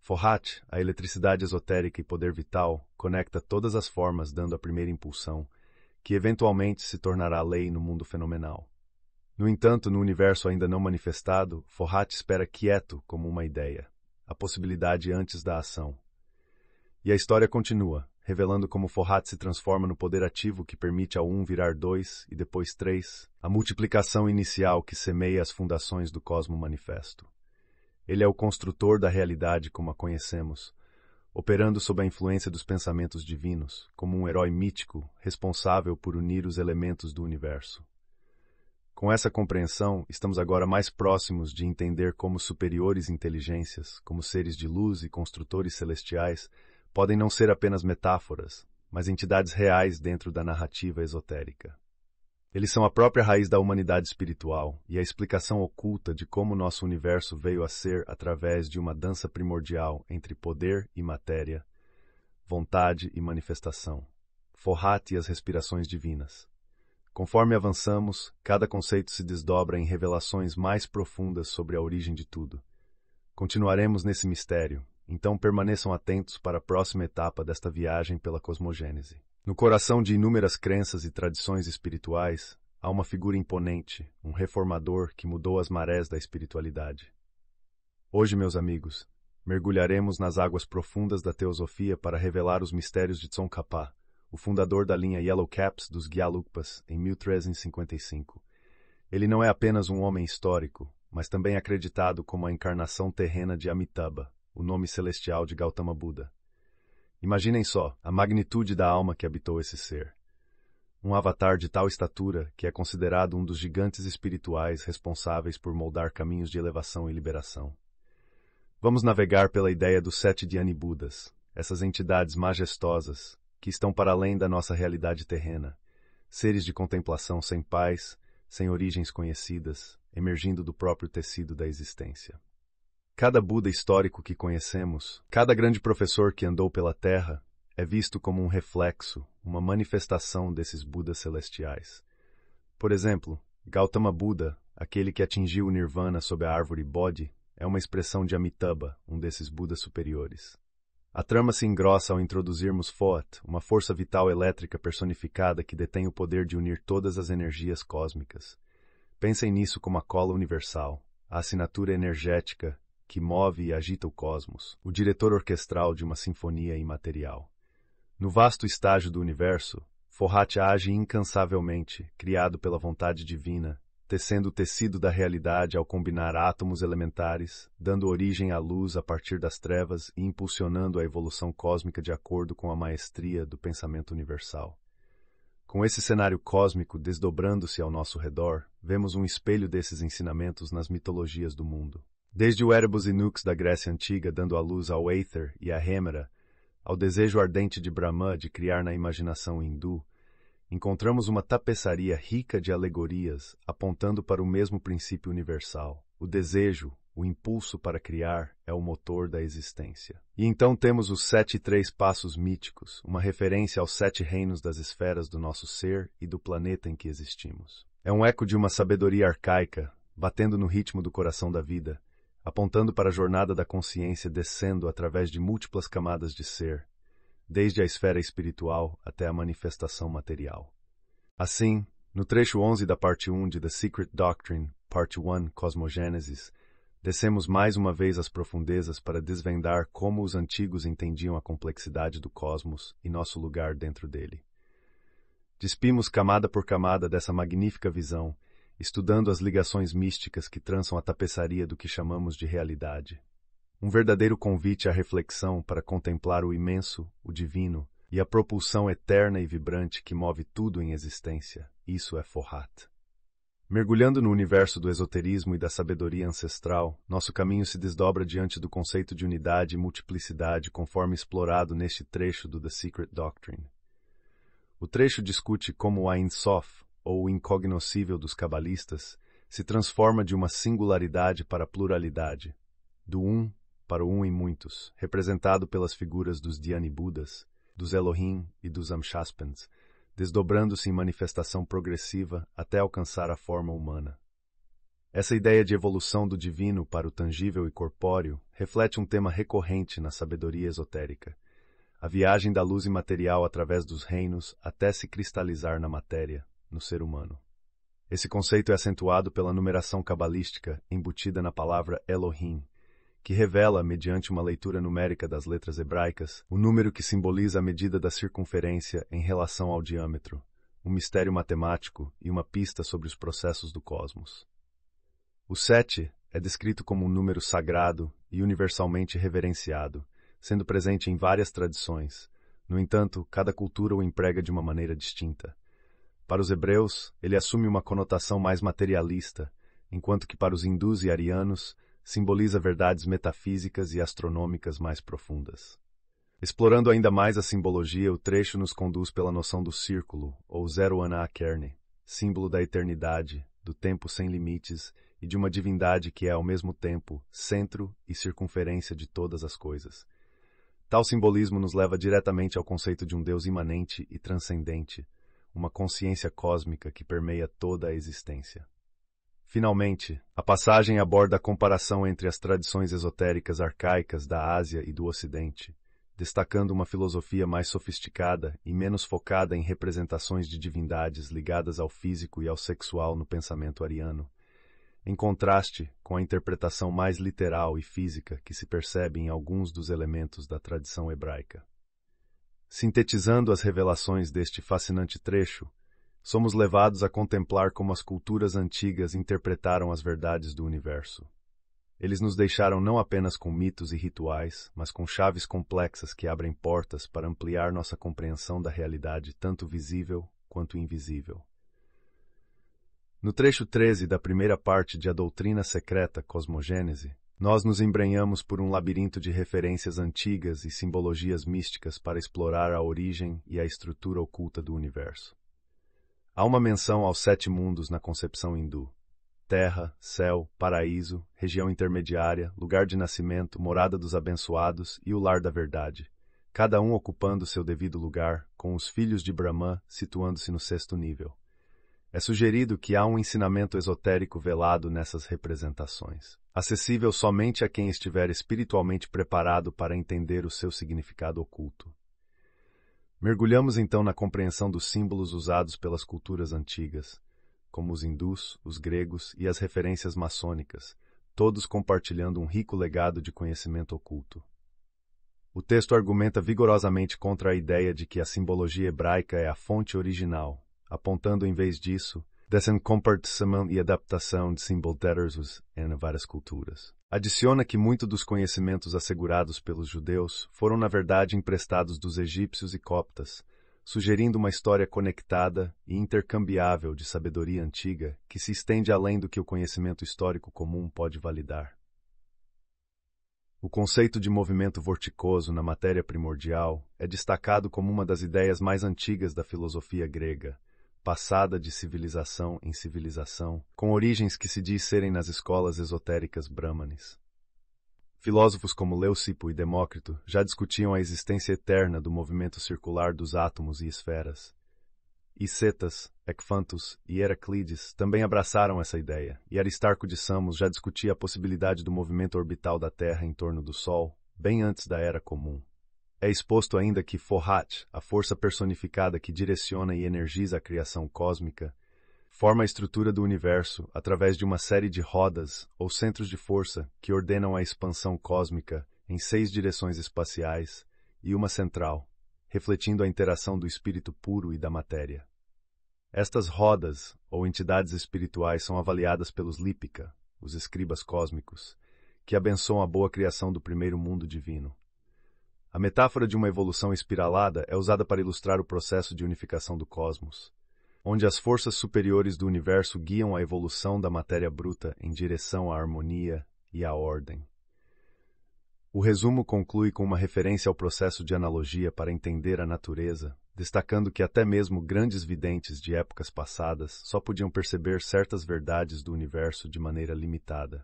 Forhat, a eletricidade esotérica e poder vital, conecta todas as formas dando a primeira impulsão, que eventualmente se tornará lei no mundo fenomenal. No entanto, no universo ainda não manifestado, Forhat espera quieto como uma ideia a possibilidade antes da ação. E a história continua, revelando como Forrat se transforma no poder ativo que permite a um virar dois e depois três, a multiplicação inicial que semeia as fundações do Cosmo Manifesto. Ele é o construtor da realidade como a conhecemos, operando sob a influência dos pensamentos divinos, como um herói mítico responsável por unir os elementos do universo. Com essa compreensão, estamos agora mais próximos de entender como superiores inteligências, como seres de luz e construtores celestiais, podem não ser apenas metáforas, mas entidades reais dentro da narrativa esotérica. Eles são a própria raiz da humanidade espiritual e a explicação oculta de como nosso universo veio a ser através de uma dança primordial entre poder e matéria, vontade e manifestação. Forrate e as respirações divinas. Conforme avançamos, cada conceito se desdobra em revelações mais profundas sobre a origem de tudo. Continuaremos nesse mistério, então permaneçam atentos para a próxima etapa desta viagem pela cosmogênese. No coração de inúmeras crenças e tradições espirituais, há uma figura imponente, um reformador que mudou as marés da espiritualidade. Hoje, meus amigos, mergulharemos nas águas profundas da teosofia para revelar os mistérios de Tsongkhapa, o fundador da linha Yellow Caps dos Guialukpas em 1355. Ele não é apenas um homem histórico, mas também acreditado como a encarnação terrena de Amitabha, o nome celestial de Gautama Buda. Imaginem só a magnitude da alma que habitou esse ser. Um avatar de tal estatura que é considerado um dos gigantes espirituais responsáveis por moldar caminhos de elevação e liberação. Vamos navegar pela ideia dos sete Dhyani Budas, essas entidades majestosas que estão para além da nossa realidade terrena, seres de contemplação sem paz, sem origens conhecidas, emergindo do próprio tecido da existência. Cada Buda histórico que conhecemos, cada grande professor que andou pela Terra, é visto como um reflexo, uma manifestação desses Budas celestiais. Por exemplo, Gautama Buda, aquele que atingiu o Nirvana sob a árvore Bodhi, é uma expressão de Amitabha, um desses Budas superiores. A trama se engrossa ao introduzirmos Foat, uma força vital elétrica personificada que detém o poder de unir todas as energias cósmicas. Pensem nisso como a cola universal, a assinatura energética que move e agita o cosmos, o diretor orquestral de uma sinfonia imaterial. No vasto estágio do universo, Forrat age incansavelmente, criado pela vontade divina, tecendo o tecido da realidade ao combinar átomos elementares, dando origem à luz a partir das trevas e impulsionando a evolução cósmica de acordo com a maestria do pensamento universal. Com esse cenário cósmico desdobrando-se ao nosso redor, vemos um espelho desses ensinamentos nas mitologias do mundo. Desde o Erebus e Nux da Grécia Antiga dando a luz ao Aether e à Hemera, ao desejo ardente de Brahma de criar na imaginação hindu encontramos uma tapeçaria rica de alegorias apontando para o mesmo princípio universal. O desejo, o impulso para criar, é o motor da existência. E então temos os sete três passos míticos, uma referência aos sete reinos das esferas do nosso ser e do planeta em que existimos. É um eco de uma sabedoria arcaica, batendo no ritmo do coração da vida, apontando para a jornada da consciência descendo através de múltiplas camadas de ser, desde a esfera espiritual até a manifestação material. Assim, no trecho 11 da parte 1 de The Secret Doctrine, parte 1 Cosmogênesis, descemos mais uma vez às profundezas para desvendar como os antigos entendiam a complexidade do cosmos e nosso lugar dentro dele. Despimos camada por camada dessa magnífica visão, estudando as ligações místicas que trançam a tapeçaria do que chamamos de realidade. Um verdadeiro convite à reflexão para contemplar o imenso, o divino e a propulsão eterna e vibrante que move tudo em existência. Isso é Forrat. Mergulhando no universo do esoterismo e da sabedoria ancestral, nosso caminho se desdobra diante do conceito de unidade e multiplicidade conforme explorado neste trecho do The Secret Doctrine. O trecho discute como o Ein Sof, ou o incognoscível dos cabalistas, se transforma de uma singularidade para a pluralidade, do um para o um em muitos, representado pelas figuras dos Dhyani Budas, dos Elohim e dos Amshaspans, desdobrando-se em manifestação progressiva até alcançar a forma humana. Essa ideia de evolução do divino para o tangível e corpóreo reflete um tema recorrente na sabedoria esotérica, a viagem da luz imaterial através dos reinos até se cristalizar na matéria, no ser humano. Esse conceito é acentuado pela numeração cabalística embutida na palavra Elohim, que revela, mediante uma leitura numérica das letras hebraicas, o número que simboliza a medida da circunferência em relação ao diâmetro, um mistério matemático e uma pista sobre os processos do cosmos. O sete é descrito como um número sagrado e universalmente reverenciado, sendo presente em várias tradições. No entanto, cada cultura o emprega de uma maneira distinta. Para os hebreus, ele assume uma conotação mais materialista, enquanto que para os hindus e arianos, simboliza verdades metafísicas e astronômicas mais profundas. Explorando ainda mais a simbologia, o trecho nos conduz pela noção do círculo, ou zero ana símbolo da eternidade, do tempo sem limites e de uma divindade que é, ao mesmo tempo, centro e circunferência de todas as coisas. Tal simbolismo nos leva diretamente ao conceito de um Deus imanente e transcendente, uma consciência cósmica que permeia toda a existência. Finalmente, a passagem aborda a comparação entre as tradições esotéricas arcaicas da Ásia e do Ocidente, destacando uma filosofia mais sofisticada e menos focada em representações de divindades ligadas ao físico e ao sexual no pensamento ariano, em contraste com a interpretação mais literal e física que se percebe em alguns dos elementos da tradição hebraica. Sintetizando as revelações deste fascinante trecho, somos levados a contemplar como as culturas antigas interpretaram as verdades do universo. Eles nos deixaram não apenas com mitos e rituais, mas com chaves complexas que abrem portas para ampliar nossa compreensão da realidade tanto visível quanto invisível. No trecho 13 da primeira parte de A Doutrina Secreta Cosmogênese, nós nos embrenhamos por um labirinto de referências antigas e simbologias místicas para explorar a origem e a estrutura oculta do universo. Há uma menção aos sete mundos na concepção hindu: terra, céu, paraíso, região intermediária, lugar de nascimento, morada dos abençoados e o lar da verdade, cada um ocupando seu devido lugar, com os filhos de Brahman situando-se no sexto nível. É sugerido que há um ensinamento esotérico velado nessas representações, acessível somente a quem estiver espiritualmente preparado para entender o seu significado oculto. Mergulhamos então na compreensão dos símbolos usados pelas culturas antigas, como os hindus, os gregos e as referências maçônicas, todos compartilhando um rico legado de conhecimento oculto. O texto argumenta vigorosamente contra a ideia de que a simbologia hebraica é a fonte original, apontando, em vez disso, dessa compartição e adaptação de simbolterros em várias culturas. Adiciona que muito dos conhecimentos assegurados pelos judeus foram na verdade emprestados dos egípcios e coptas, sugerindo uma história conectada e intercambiável de sabedoria antiga que se estende além do que o conhecimento histórico comum pode validar. O conceito de movimento vorticoso na matéria primordial é destacado como uma das ideias mais antigas da filosofia grega, passada de civilização em civilização, com origens que se diz serem nas escolas esotéricas brahmanes. Filósofos como Leucipo e Demócrito já discutiam a existência eterna do movimento circular dos átomos e esferas. E Cetas, Ecfantus e Heraclides também abraçaram essa ideia, e Aristarco de Samos já discutia a possibilidade do movimento orbital da Terra em torno do Sol bem antes da Era Comum. É exposto ainda que Forhat, a força personificada que direciona e energiza a criação cósmica, forma a estrutura do universo através de uma série de rodas ou centros de força que ordenam a expansão cósmica em seis direções espaciais e uma central, refletindo a interação do espírito puro e da matéria. Estas rodas ou entidades espirituais são avaliadas pelos Lípica, os escribas cósmicos, que abençoam a boa criação do primeiro mundo divino. A metáfora de uma evolução espiralada é usada para ilustrar o processo de unificação do cosmos, onde as forças superiores do universo guiam a evolução da matéria bruta em direção à harmonia e à ordem. O resumo conclui com uma referência ao processo de analogia para entender a natureza, destacando que até mesmo grandes videntes de épocas passadas só podiam perceber certas verdades do universo de maneira limitada.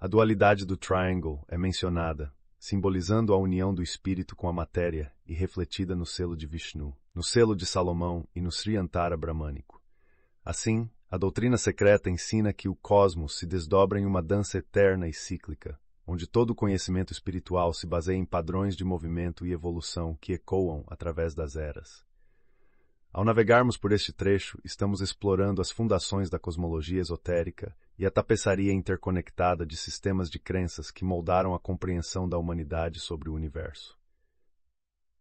A dualidade do triangle é mencionada, simbolizando a união do espírito com a matéria e refletida no selo de Vishnu, no selo de Salomão e no Sri Antara Brahmânico. Assim, a doutrina secreta ensina que o cosmos se desdobra em uma dança eterna e cíclica, onde todo o conhecimento espiritual se baseia em padrões de movimento e evolução que ecoam através das eras. Ao navegarmos por este trecho, estamos explorando as fundações da cosmologia esotérica e a tapeçaria interconectada de sistemas de crenças que moldaram a compreensão da humanidade sobre o universo.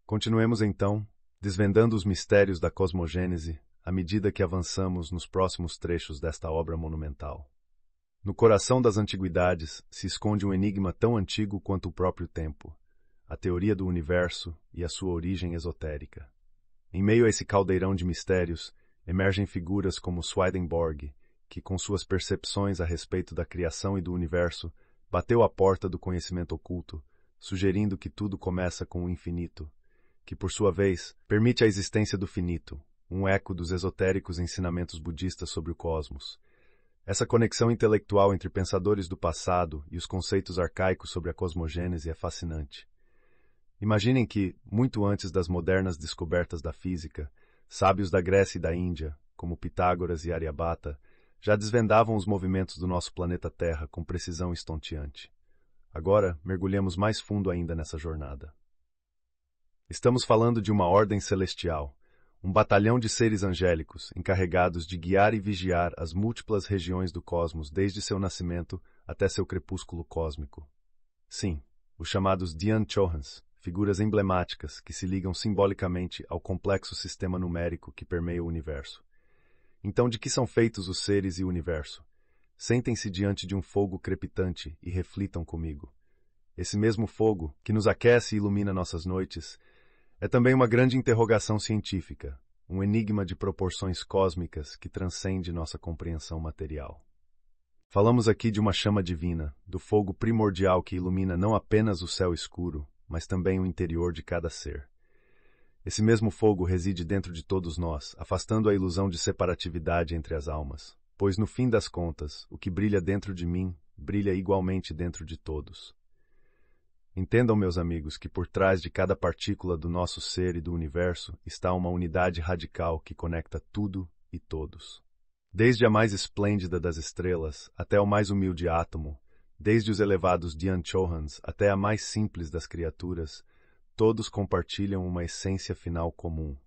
Continuemos então, desvendando os mistérios da cosmogênese à medida que avançamos nos próximos trechos desta obra monumental. No coração das antiguidades se esconde um enigma tão antigo quanto o próprio tempo, a teoria do universo e a sua origem esotérica. Em meio a esse caldeirão de mistérios, emergem figuras como Swedenborg, que com suas percepções a respeito da criação e do universo, bateu à porta do conhecimento oculto, sugerindo que tudo começa com o infinito, que por sua vez permite a existência do finito, um eco dos esotéricos ensinamentos budistas sobre o cosmos. Essa conexão intelectual entre pensadores do passado e os conceitos arcaicos sobre a cosmogênese é fascinante. Imaginem que, muito antes das modernas descobertas da física, sábios da Grécia e da Índia, como Pitágoras e Aryabhata, já desvendavam os movimentos do nosso planeta Terra com precisão estonteante. Agora, mergulhemos mais fundo ainda nessa jornada. Estamos falando de uma ordem celestial, um batalhão de seres angélicos encarregados de guiar e vigiar as múltiplas regiões do cosmos desde seu nascimento até seu crepúsculo cósmico. Sim, os chamados Chohans, figuras emblemáticas que se ligam simbolicamente ao complexo sistema numérico que permeia o universo. Então, de que são feitos os seres e o universo? Sentem-se diante de um fogo crepitante e reflitam comigo. Esse mesmo fogo, que nos aquece e ilumina nossas noites, é também uma grande interrogação científica, um enigma de proporções cósmicas que transcende nossa compreensão material. Falamos aqui de uma chama divina, do fogo primordial que ilumina não apenas o céu escuro, mas também o interior de cada ser. Esse mesmo fogo reside dentro de todos nós, afastando a ilusão de separatividade entre as almas, pois no fim das contas, o que brilha dentro de mim brilha igualmente dentro de todos. Entendam, meus amigos, que por trás de cada partícula do nosso ser e do universo está uma unidade radical que conecta tudo e todos. Desde a mais esplêndida das estrelas até o mais humilde átomo, Desde os elevados Dianchohans até a mais simples das criaturas, todos compartilham uma essência final comum.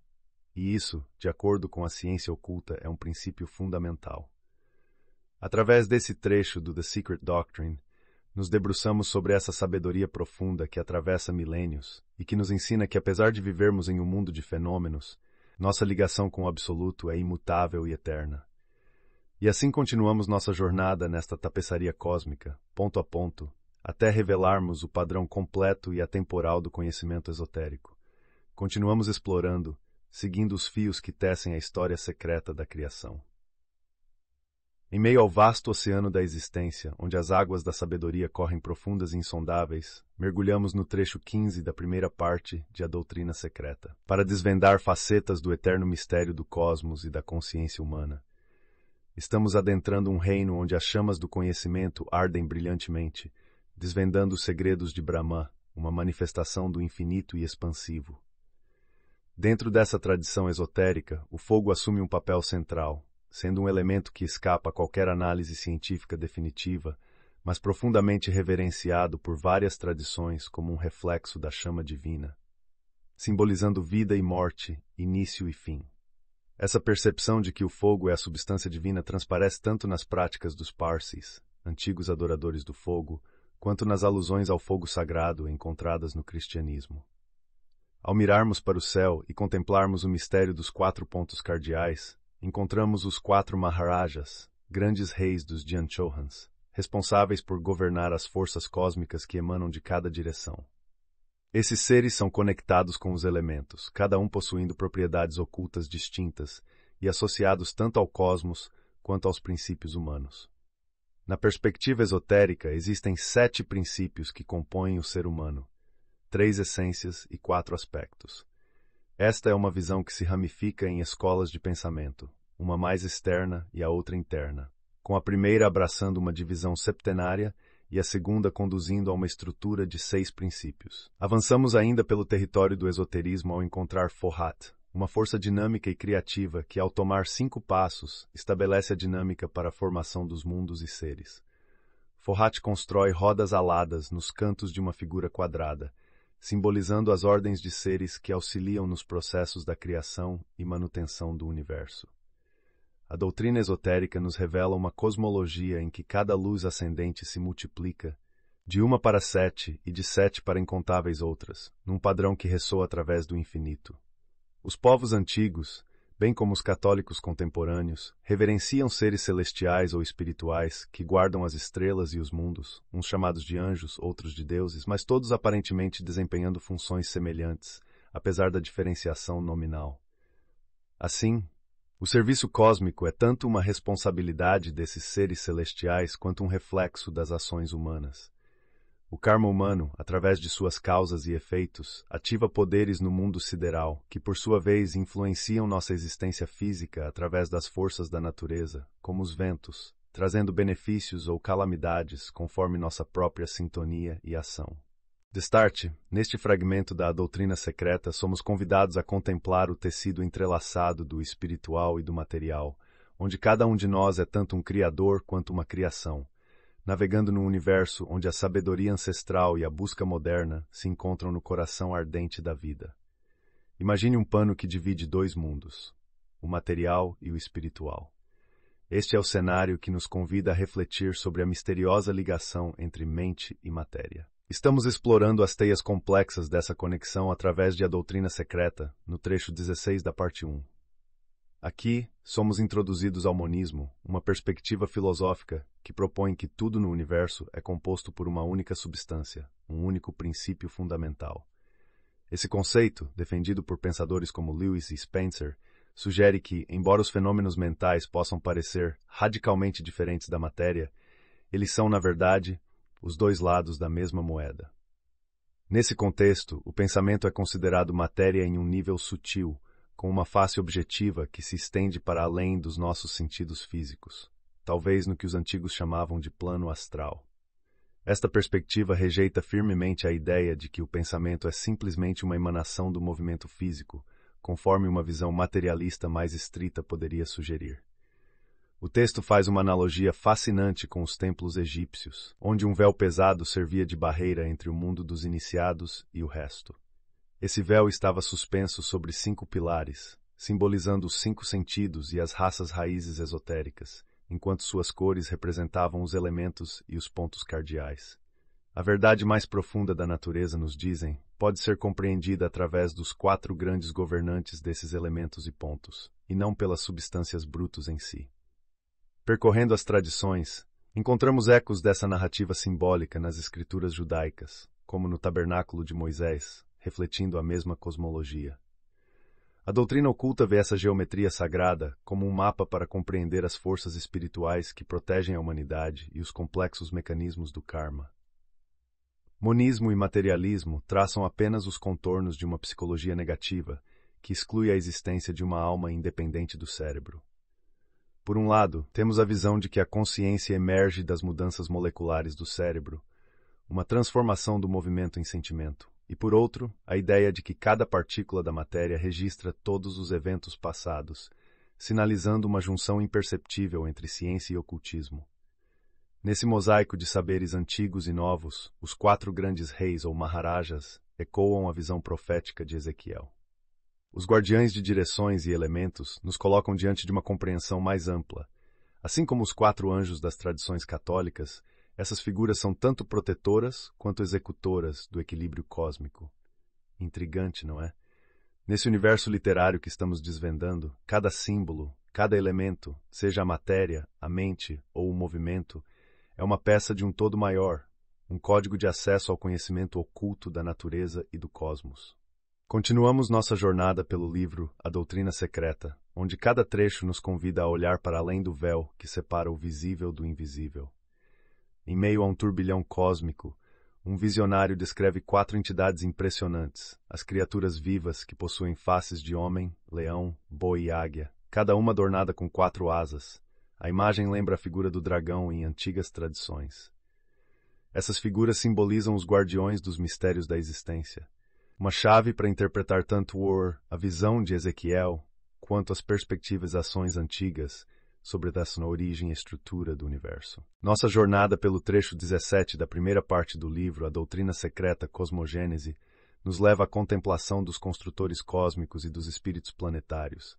E isso, de acordo com a ciência oculta, é um princípio fundamental. Através desse trecho do The Secret Doctrine, nos debruçamos sobre essa sabedoria profunda que atravessa milênios e que nos ensina que, apesar de vivermos em um mundo de fenômenos, nossa ligação com o absoluto é imutável e eterna. E assim continuamos nossa jornada nesta tapeçaria cósmica, ponto a ponto, até revelarmos o padrão completo e atemporal do conhecimento esotérico. Continuamos explorando, seguindo os fios que tecem a história secreta da criação. Em meio ao vasto oceano da existência, onde as águas da sabedoria correm profundas e insondáveis, mergulhamos no trecho 15 da primeira parte de A Doutrina Secreta, para desvendar facetas do eterno mistério do cosmos e da consciência humana. Estamos adentrando um reino onde as chamas do conhecimento ardem brilhantemente, desvendando os segredos de Brahman, uma manifestação do infinito e expansivo. Dentro dessa tradição esotérica, o fogo assume um papel central, sendo um elemento que escapa a qualquer análise científica definitiva, mas profundamente reverenciado por várias tradições como um reflexo da chama divina, simbolizando vida e morte, início e fim. Essa percepção de que o fogo é a substância divina transparece tanto nas práticas dos Parsis, antigos adoradores do fogo, quanto nas alusões ao fogo sagrado encontradas no cristianismo. Ao mirarmos para o céu e contemplarmos o mistério dos quatro pontos cardeais, encontramos os quatro Maharajas, grandes reis dos Janchohans, responsáveis por governar as forças cósmicas que emanam de cada direção. Esses seres são conectados com os elementos, cada um possuindo propriedades ocultas distintas e associados tanto ao cosmos quanto aos princípios humanos. Na perspectiva esotérica, existem sete princípios que compõem o ser humano, três essências e quatro aspectos. Esta é uma visão que se ramifica em escolas de pensamento, uma mais externa e a outra interna, com a primeira abraçando uma divisão septenária e a segunda conduzindo a uma estrutura de seis princípios. Avançamos ainda pelo território do esoterismo ao encontrar Forhat, uma força dinâmica e criativa que, ao tomar cinco passos, estabelece a dinâmica para a formação dos mundos e seres. Forhat constrói rodas aladas nos cantos de uma figura quadrada, simbolizando as ordens de seres que auxiliam nos processos da criação e manutenção do universo. A doutrina esotérica nos revela uma cosmologia em que cada luz ascendente se multiplica, de uma para sete e de sete para incontáveis outras, num padrão que ressoa através do infinito. Os povos antigos, bem como os católicos contemporâneos, reverenciam seres celestiais ou espirituais que guardam as estrelas e os mundos, uns chamados de anjos, outros de deuses, mas todos aparentemente desempenhando funções semelhantes, apesar da diferenciação nominal. Assim, o serviço cósmico é tanto uma responsabilidade desses seres celestiais quanto um reflexo das ações humanas. O karma humano, através de suas causas e efeitos, ativa poderes no mundo sideral, que por sua vez influenciam nossa existência física através das forças da natureza, como os ventos, trazendo benefícios ou calamidades conforme nossa própria sintonia e ação. Destarte, neste fragmento da Doutrina Secreta, somos convidados a contemplar o tecido entrelaçado do espiritual e do material, onde cada um de nós é tanto um criador quanto uma criação, navegando num universo onde a sabedoria ancestral e a busca moderna se encontram no coração ardente da vida. Imagine um pano que divide dois mundos, o material e o espiritual. Este é o cenário que nos convida a refletir sobre a misteriosa ligação entre mente e matéria. Estamos explorando as teias complexas dessa conexão através de A Doutrina Secreta, no trecho 16 da parte 1. Aqui, somos introduzidos ao monismo, uma perspectiva filosófica que propõe que tudo no universo é composto por uma única substância, um único princípio fundamental. Esse conceito, defendido por pensadores como Lewis e Spencer, sugere que, embora os fenômenos mentais possam parecer radicalmente diferentes da matéria, eles são, na verdade, os dois lados da mesma moeda. Nesse contexto, o pensamento é considerado matéria em um nível sutil, com uma face objetiva que se estende para além dos nossos sentidos físicos, talvez no que os antigos chamavam de plano astral. Esta perspectiva rejeita firmemente a ideia de que o pensamento é simplesmente uma emanação do movimento físico, conforme uma visão materialista mais estrita poderia sugerir. O texto faz uma analogia fascinante com os templos egípcios, onde um véu pesado servia de barreira entre o mundo dos iniciados e o resto. Esse véu estava suspenso sobre cinco pilares, simbolizando os cinco sentidos e as raças raízes esotéricas, enquanto suas cores representavam os elementos e os pontos cardeais. A verdade mais profunda da natureza, nos dizem, pode ser compreendida através dos quatro grandes governantes desses elementos e pontos, e não pelas substâncias brutas em si. Percorrendo as tradições, encontramos ecos dessa narrativa simbólica nas escrituras judaicas, como no Tabernáculo de Moisés, refletindo a mesma cosmologia. A doutrina oculta vê essa geometria sagrada como um mapa para compreender as forças espirituais que protegem a humanidade e os complexos mecanismos do karma. Monismo e materialismo traçam apenas os contornos de uma psicologia negativa que exclui a existência de uma alma independente do cérebro. Por um lado, temos a visão de que a consciência emerge das mudanças moleculares do cérebro, uma transformação do movimento em sentimento, e por outro, a ideia de que cada partícula da matéria registra todos os eventos passados, sinalizando uma junção imperceptível entre ciência e ocultismo. Nesse mosaico de saberes antigos e novos, os quatro grandes reis ou maharajas ecoam a visão profética de Ezequiel. Os guardiães de direções e elementos nos colocam diante de uma compreensão mais ampla. Assim como os quatro anjos das tradições católicas, essas figuras são tanto protetoras quanto executoras do equilíbrio cósmico. Intrigante, não é? Nesse universo literário que estamos desvendando, cada símbolo, cada elemento, seja a matéria, a mente ou o movimento, é uma peça de um todo maior, um código de acesso ao conhecimento oculto da natureza e do cosmos. Continuamos nossa jornada pelo livro A Doutrina Secreta, onde cada trecho nos convida a olhar para além do véu que separa o visível do invisível. Em meio a um turbilhão cósmico, um visionário descreve quatro entidades impressionantes, as criaturas vivas que possuem faces de homem, leão, boi e águia, cada uma adornada com quatro asas. A imagem lembra a figura do dragão em antigas tradições. Essas figuras simbolizam os guardiões dos mistérios da existência uma chave para interpretar tanto o Or, a visão de Ezequiel, quanto as perspectivas e ações antigas sobre a origem e estrutura do universo. Nossa jornada pelo trecho 17 da primeira parte do livro A Doutrina Secreta Cosmogênese nos leva à contemplação dos construtores cósmicos e dos espíritos planetários,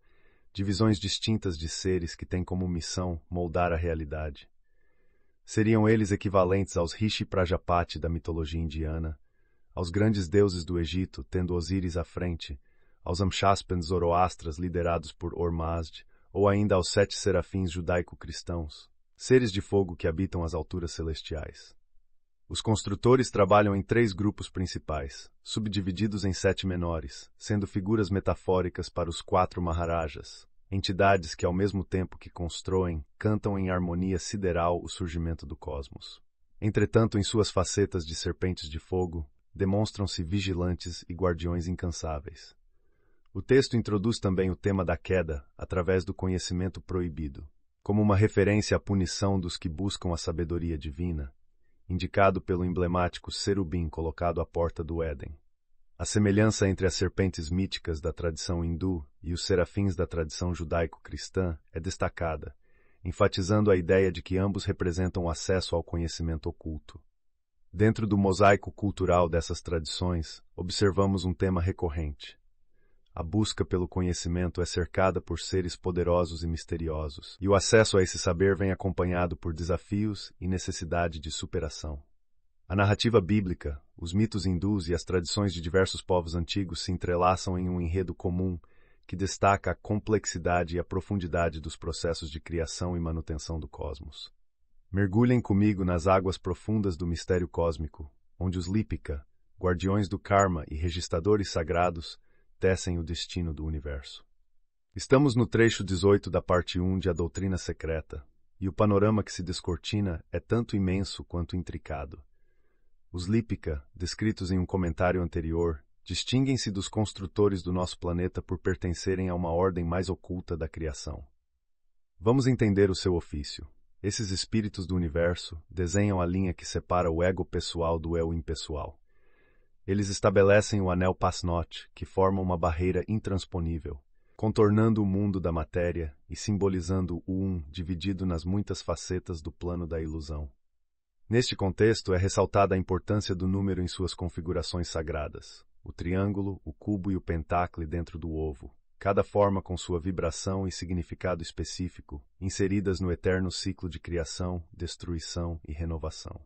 divisões distintas de seres que têm como missão moldar a realidade. Seriam eles equivalentes aos Rishi Prajapati da mitologia indiana, aos grandes deuses do Egito, tendo Osíris à frente, aos Amshaspens zoroastras liderados por Ormazd, ou ainda aos sete serafins judaico-cristãos, seres de fogo que habitam as alturas celestiais. Os construtores trabalham em três grupos principais, subdivididos em sete menores, sendo figuras metafóricas para os quatro Maharajas, entidades que ao mesmo tempo que constroem, cantam em harmonia sideral o surgimento do cosmos. Entretanto, em suas facetas de serpentes de fogo, demonstram-se vigilantes e guardiões incansáveis. O texto introduz também o tema da queda através do conhecimento proibido, como uma referência à punição dos que buscam a sabedoria divina, indicado pelo emblemático serubim colocado à porta do Éden. A semelhança entre as serpentes míticas da tradição hindu e os serafins da tradição judaico-cristã é destacada, enfatizando a ideia de que ambos representam o acesso ao conhecimento oculto. Dentro do mosaico cultural dessas tradições, observamos um tema recorrente. A busca pelo conhecimento é cercada por seres poderosos e misteriosos, e o acesso a esse saber vem acompanhado por desafios e necessidade de superação. A narrativa bíblica, os mitos hindus e as tradições de diversos povos antigos se entrelaçam em um enredo comum que destaca a complexidade e a profundidade dos processos de criação e manutenção do cosmos. Mergulhem comigo nas águas profundas do mistério cósmico, onde os Lípica, guardiões do karma e registradores sagrados, tecem o destino do universo. Estamos no trecho 18 da parte 1 de A Doutrina Secreta, e o panorama que se descortina é tanto imenso quanto intricado. Os Lípica, descritos em um comentário anterior, distinguem-se dos construtores do nosso planeta por pertencerem a uma ordem mais oculta da criação. Vamos entender o seu ofício. Esses espíritos do universo desenham a linha que separa o ego pessoal do eu impessoal. Eles estabelecem o anel Pasnot, que forma uma barreira intransponível, contornando o mundo da matéria e simbolizando o um dividido nas muitas facetas do plano da ilusão. Neste contexto é ressaltada a importância do número em suas configurações sagradas, o triângulo, o cubo e o pentacle dentro do ovo, cada forma com sua vibração e significado específico, inseridas no eterno ciclo de criação, destruição e renovação.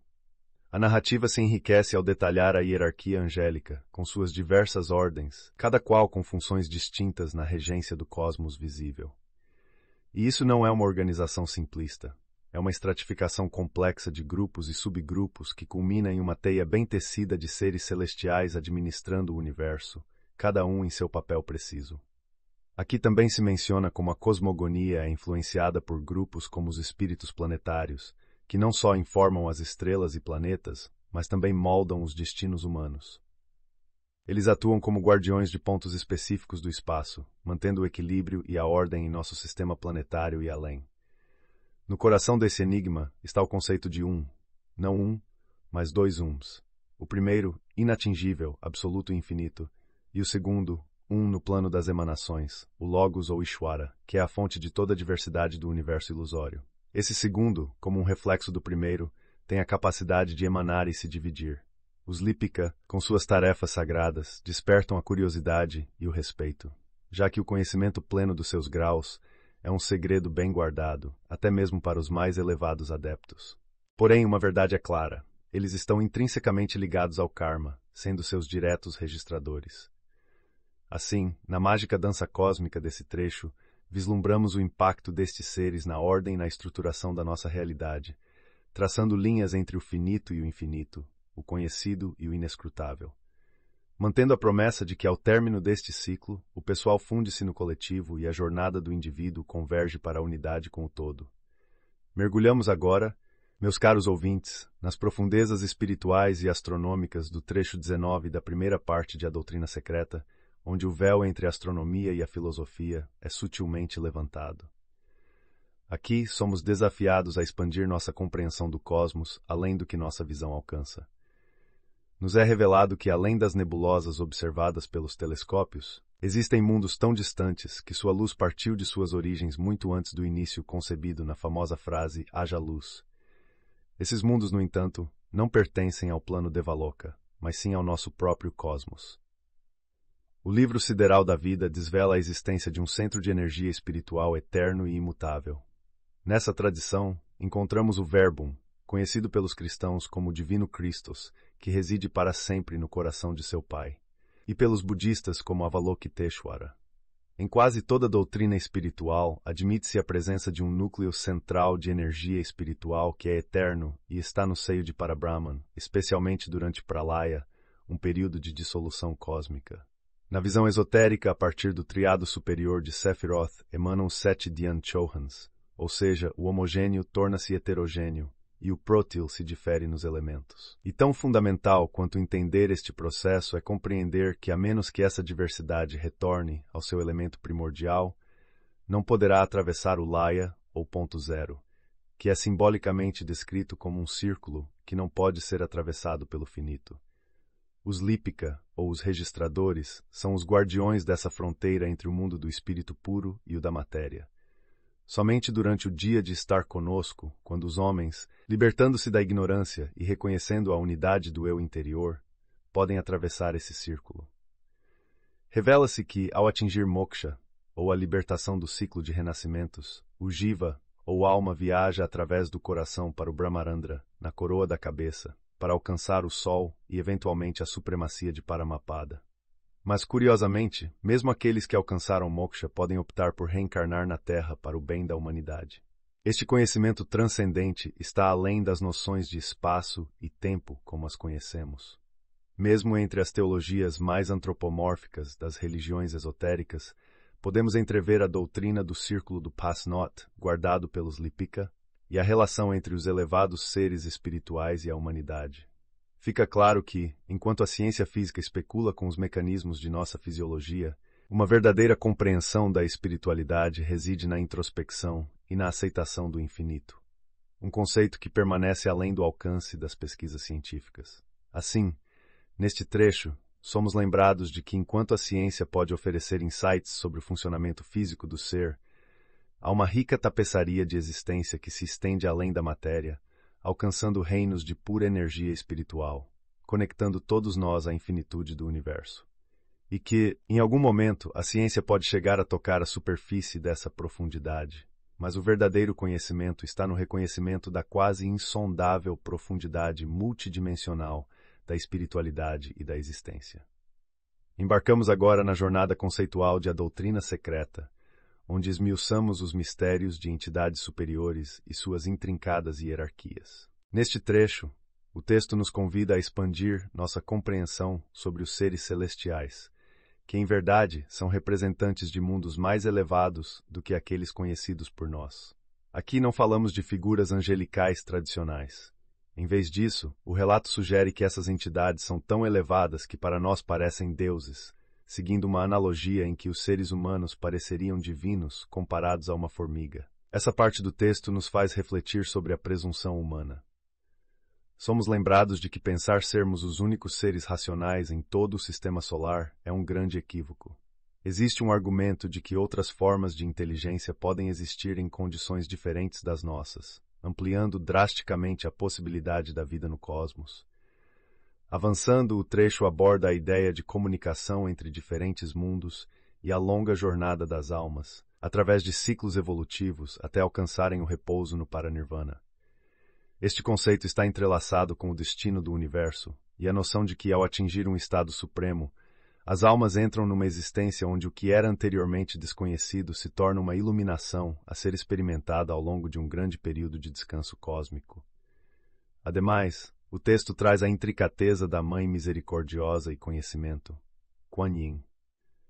A narrativa se enriquece ao detalhar a hierarquia angélica, com suas diversas ordens, cada qual com funções distintas na regência do cosmos visível. E isso não é uma organização simplista. É uma estratificação complexa de grupos e subgrupos que culmina em uma teia bem tecida de seres celestiais administrando o universo, cada um em seu papel preciso. Aqui também se menciona como a cosmogonia é influenciada por grupos como os espíritos planetários, que não só informam as estrelas e planetas, mas também moldam os destinos humanos. Eles atuam como guardiões de pontos específicos do espaço, mantendo o equilíbrio e a ordem em nosso sistema planetário e além. No coração desse enigma está o conceito de um, não um, mas dois uns. O primeiro, inatingível, absoluto e infinito, e o segundo, um no plano das emanações, o Logos ou Ishwara, que é a fonte de toda a diversidade do universo ilusório. Esse segundo, como um reflexo do primeiro, tem a capacidade de emanar e se dividir. Os Lípica, com suas tarefas sagradas, despertam a curiosidade e o respeito, já que o conhecimento pleno dos seus graus é um segredo bem guardado, até mesmo para os mais elevados adeptos. Porém, uma verdade é clara: eles estão intrinsecamente ligados ao karma, sendo seus diretos registradores. Assim, na mágica dança cósmica desse trecho, vislumbramos o impacto destes seres na ordem e na estruturação da nossa realidade, traçando linhas entre o finito e o infinito, o conhecido e o inescrutável. Mantendo a promessa de que, ao término deste ciclo, o pessoal funde-se no coletivo e a jornada do indivíduo converge para a unidade com o todo. Mergulhamos agora, meus caros ouvintes, nas profundezas espirituais e astronômicas do trecho 19 da primeira parte de A Doutrina Secreta, onde o véu entre a astronomia e a filosofia é sutilmente levantado. Aqui somos desafiados a expandir nossa compreensão do cosmos além do que nossa visão alcança. Nos é revelado que, além das nebulosas observadas pelos telescópios, existem mundos tão distantes que sua luz partiu de suas origens muito antes do início concebido na famosa frase haja luz. Esses mundos, no entanto, não pertencem ao plano Devaloka, mas sim ao nosso próprio cosmos. O livro Sideral da Vida desvela a existência de um centro de energia espiritual eterno e imutável. Nessa tradição, encontramos o Verbum, conhecido pelos cristãos como o Divino Christos, que reside para sempre no coração de seu Pai, e pelos budistas como Avalokiteshvara. Em quase toda doutrina espiritual, admite-se a presença de um núcleo central de energia espiritual que é eterno e está no seio de Parabrahman, especialmente durante Pralaya, um período de dissolução cósmica. Na visão esotérica, a partir do triado superior de Sephiroth emanam os sete Dianchohans, ou seja, o homogêneo torna-se heterogêneo e o prótil se difere nos elementos. E tão fundamental quanto entender este processo é compreender que, a menos que essa diversidade retorne ao seu elemento primordial, não poderá atravessar o laia ou ponto zero, que é simbolicamente descrito como um círculo que não pode ser atravessado pelo finito. Os Lípica, ou os registradores, são os guardiões dessa fronteira entre o mundo do espírito puro e o da matéria. Somente durante o dia de estar conosco, quando os homens, libertando-se da ignorância e reconhecendo a unidade do eu interior, podem atravessar esse círculo. Revela-se que, ao atingir moksha, ou a libertação do ciclo de renascimentos, o jiva, ou alma, viaja através do coração para o Brahmarandra, na coroa da cabeça, para alcançar o Sol e eventualmente a supremacia de Paramapada. Mas curiosamente, mesmo aqueles que alcançaram moksha podem optar por reencarnar na Terra para o bem da humanidade. Este conhecimento transcendente está além das noções de espaço e tempo como as conhecemos. Mesmo entre as teologias mais antropomórficas das religiões esotéricas, podemos entrever a doutrina do círculo do Pasnot, guardado pelos Lipika, e a relação entre os elevados seres espirituais e a humanidade. Fica claro que, enquanto a ciência física especula com os mecanismos de nossa fisiologia, uma verdadeira compreensão da espiritualidade reside na introspecção e na aceitação do infinito, um conceito que permanece além do alcance das pesquisas científicas. Assim, neste trecho, somos lembrados de que enquanto a ciência pode oferecer insights sobre o funcionamento físico do ser, Há uma rica tapeçaria de existência que se estende além da matéria, alcançando reinos de pura energia espiritual, conectando todos nós à infinitude do universo. E que, em algum momento, a ciência pode chegar a tocar a superfície dessa profundidade, mas o verdadeiro conhecimento está no reconhecimento da quase insondável profundidade multidimensional da espiritualidade e da existência. Embarcamos agora na jornada conceitual de A Doutrina Secreta, onde esmiuçamos os mistérios de entidades superiores e suas intrincadas hierarquias. Neste trecho, o texto nos convida a expandir nossa compreensão sobre os seres celestiais, que em verdade são representantes de mundos mais elevados do que aqueles conhecidos por nós. Aqui não falamos de figuras angelicais tradicionais. Em vez disso, o relato sugere que essas entidades são tão elevadas que para nós parecem deuses, seguindo uma analogia em que os seres humanos pareceriam divinos comparados a uma formiga. Essa parte do texto nos faz refletir sobre a presunção humana. Somos lembrados de que pensar sermos os únicos seres racionais em todo o sistema solar é um grande equívoco. Existe um argumento de que outras formas de inteligência podem existir em condições diferentes das nossas, ampliando drasticamente a possibilidade da vida no cosmos. Avançando, o trecho aborda a ideia de comunicação entre diferentes mundos e a longa jornada das almas, através de ciclos evolutivos até alcançarem o repouso no Paranirvana. Este conceito está entrelaçado com o destino do universo e a noção de que, ao atingir um estado supremo, as almas entram numa existência onde o que era anteriormente desconhecido se torna uma iluminação a ser experimentada ao longo de um grande período de descanso cósmico. Ademais, o texto traz a intricateza da Mãe misericordiosa e conhecimento, Kuan Yin,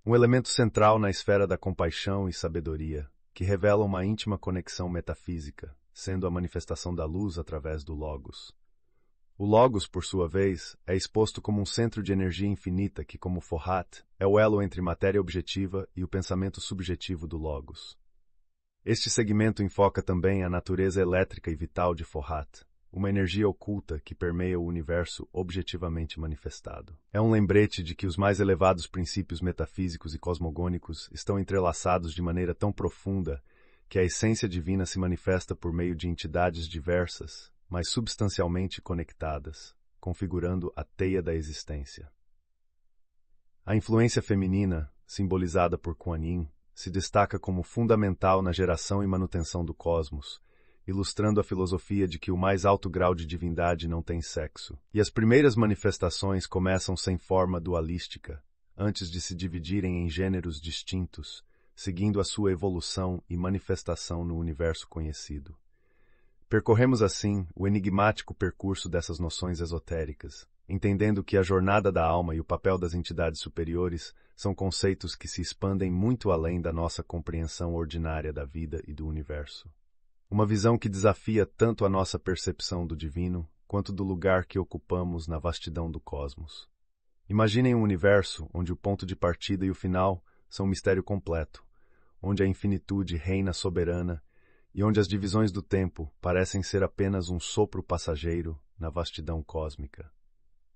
um elemento central na esfera da compaixão e sabedoria, que revela uma íntima conexão metafísica, sendo a manifestação da luz através do Logos. O Logos, por sua vez, é exposto como um centro de energia infinita que, como Forhat, é o elo entre matéria objetiva e o pensamento subjetivo do Logos. Este segmento enfoca também a natureza elétrica e vital de Forhat, uma energia oculta que permeia o universo objetivamente manifestado. É um lembrete de que os mais elevados princípios metafísicos e cosmogônicos estão entrelaçados de maneira tão profunda que a essência divina se manifesta por meio de entidades diversas, mas substancialmente conectadas, configurando a teia da existência. A influência feminina, simbolizada por Kuan Yin, se destaca como fundamental na geração e manutenção do cosmos, ilustrando a filosofia de que o mais alto grau de divindade não tem sexo. E as primeiras manifestações começam sem forma dualística, antes de se dividirem em gêneros distintos, seguindo a sua evolução e manifestação no universo conhecido. Percorremos assim o enigmático percurso dessas noções esotéricas, entendendo que a jornada da alma e o papel das entidades superiores são conceitos que se expandem muito além da nossa compreensão ordinária da vida e do universo. Uma visão que desafia tanto a nossa percepção do divino quanto do lugar que ocupamos na vastidão do cosmos. Imaginem um universo onde o ponto de partida e o final são um mistério completo, onde a infinitude reina soberana e onde as divisões do tempo parecem ser apenas um sopro passageiro na vastidão cósmica.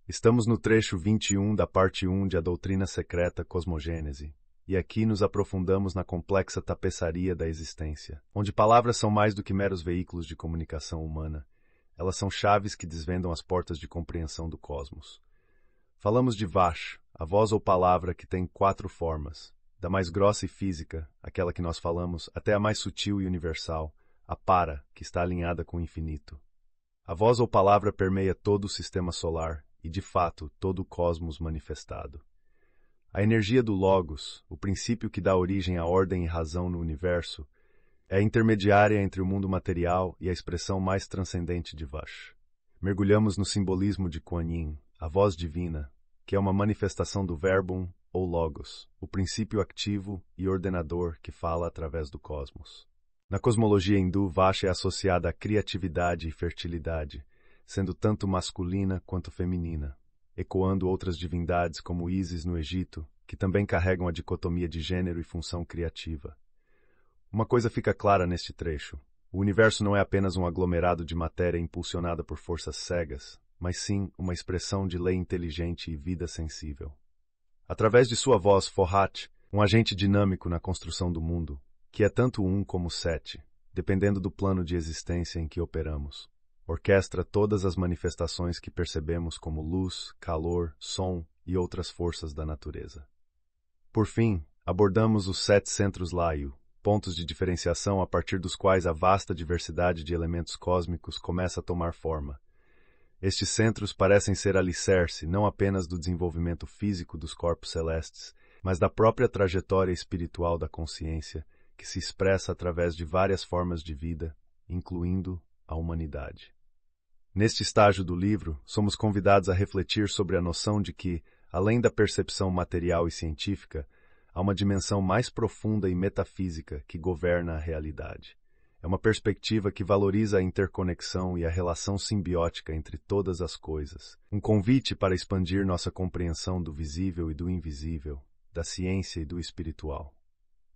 Estamos no trecho 21 da parte 1 de A Doutrina Secreta Cosmogênese, e aqui nos aprofundamos na complexa tapeçaria da existência, onde palavras são mais do que meros veículos de comunicação humana. Elas são chaves que desvendam as portas de compreensão do cosmos. Falamos de Vash, a voz ou palavra que tem quatro formas, da mais grossa e física, aquela que nós falamos, até a mais sutil e universal, a para, que está alinhada com o infinito. A voz ou palavra permeia todo o sistema solar e, de fato, todo o cosmos manifestado. A energia do Logos, o princípio que dá origem à ordem e razão no universo, é intermediária entre o mundo material e a expressão mais transcendente de Vash. Mergulhamos no simbolismo de Kuan Yin, a voz divina, que é uma manifestação do verbum ou logos, o princípio ativo e ordenador que fala através do cosmos. Na cosmologia hindu, Vash é associada à criatividade e fertilidade, sendo tanto masculina quanto feminina ecoando outras divindades como Isis no Egito, que também carregam a dicotomia de gênero e função criativa. Uma coisa fica clara neste trecho. O universo não é apenas um aglomerado de matéria impulsionada por forças cegas, mas sim uma expressão de lei inteligente e vida sensível. Através de sua voz, Forhat, um agente dinâmico na construção do mundo, que é tanto um como sete, dependendo do plano de existência em que operamos orquestra todas as manifestações que percebemos como luz, calor, som e outras forças da natureza. Por fim, abordamos os sete centros Laio, pontos de diferenciação a partir dos quais a vasta diversidade de elementos cósmicos começa a tomar forma. Estes centros parecem ser alicerce não apenas do desenvolvimento físico dos corpos celestes, mas da própria trajetória espiritual da consciência, que se expressa através de várias formas de vida, incluindo a humanidade. Neste estágio do livro, somos convidados a refletir sobre a noção de que, além da percepção material e científica, há uma dimensão mais profunda e metafísica que governa a realidade. É uma perspectiva que valoriza a interconexão e a relação simbiótica entre todas as coisas. Um convite para expandir nossa compreensão do visível e do invisível, da ciência e do espiritual.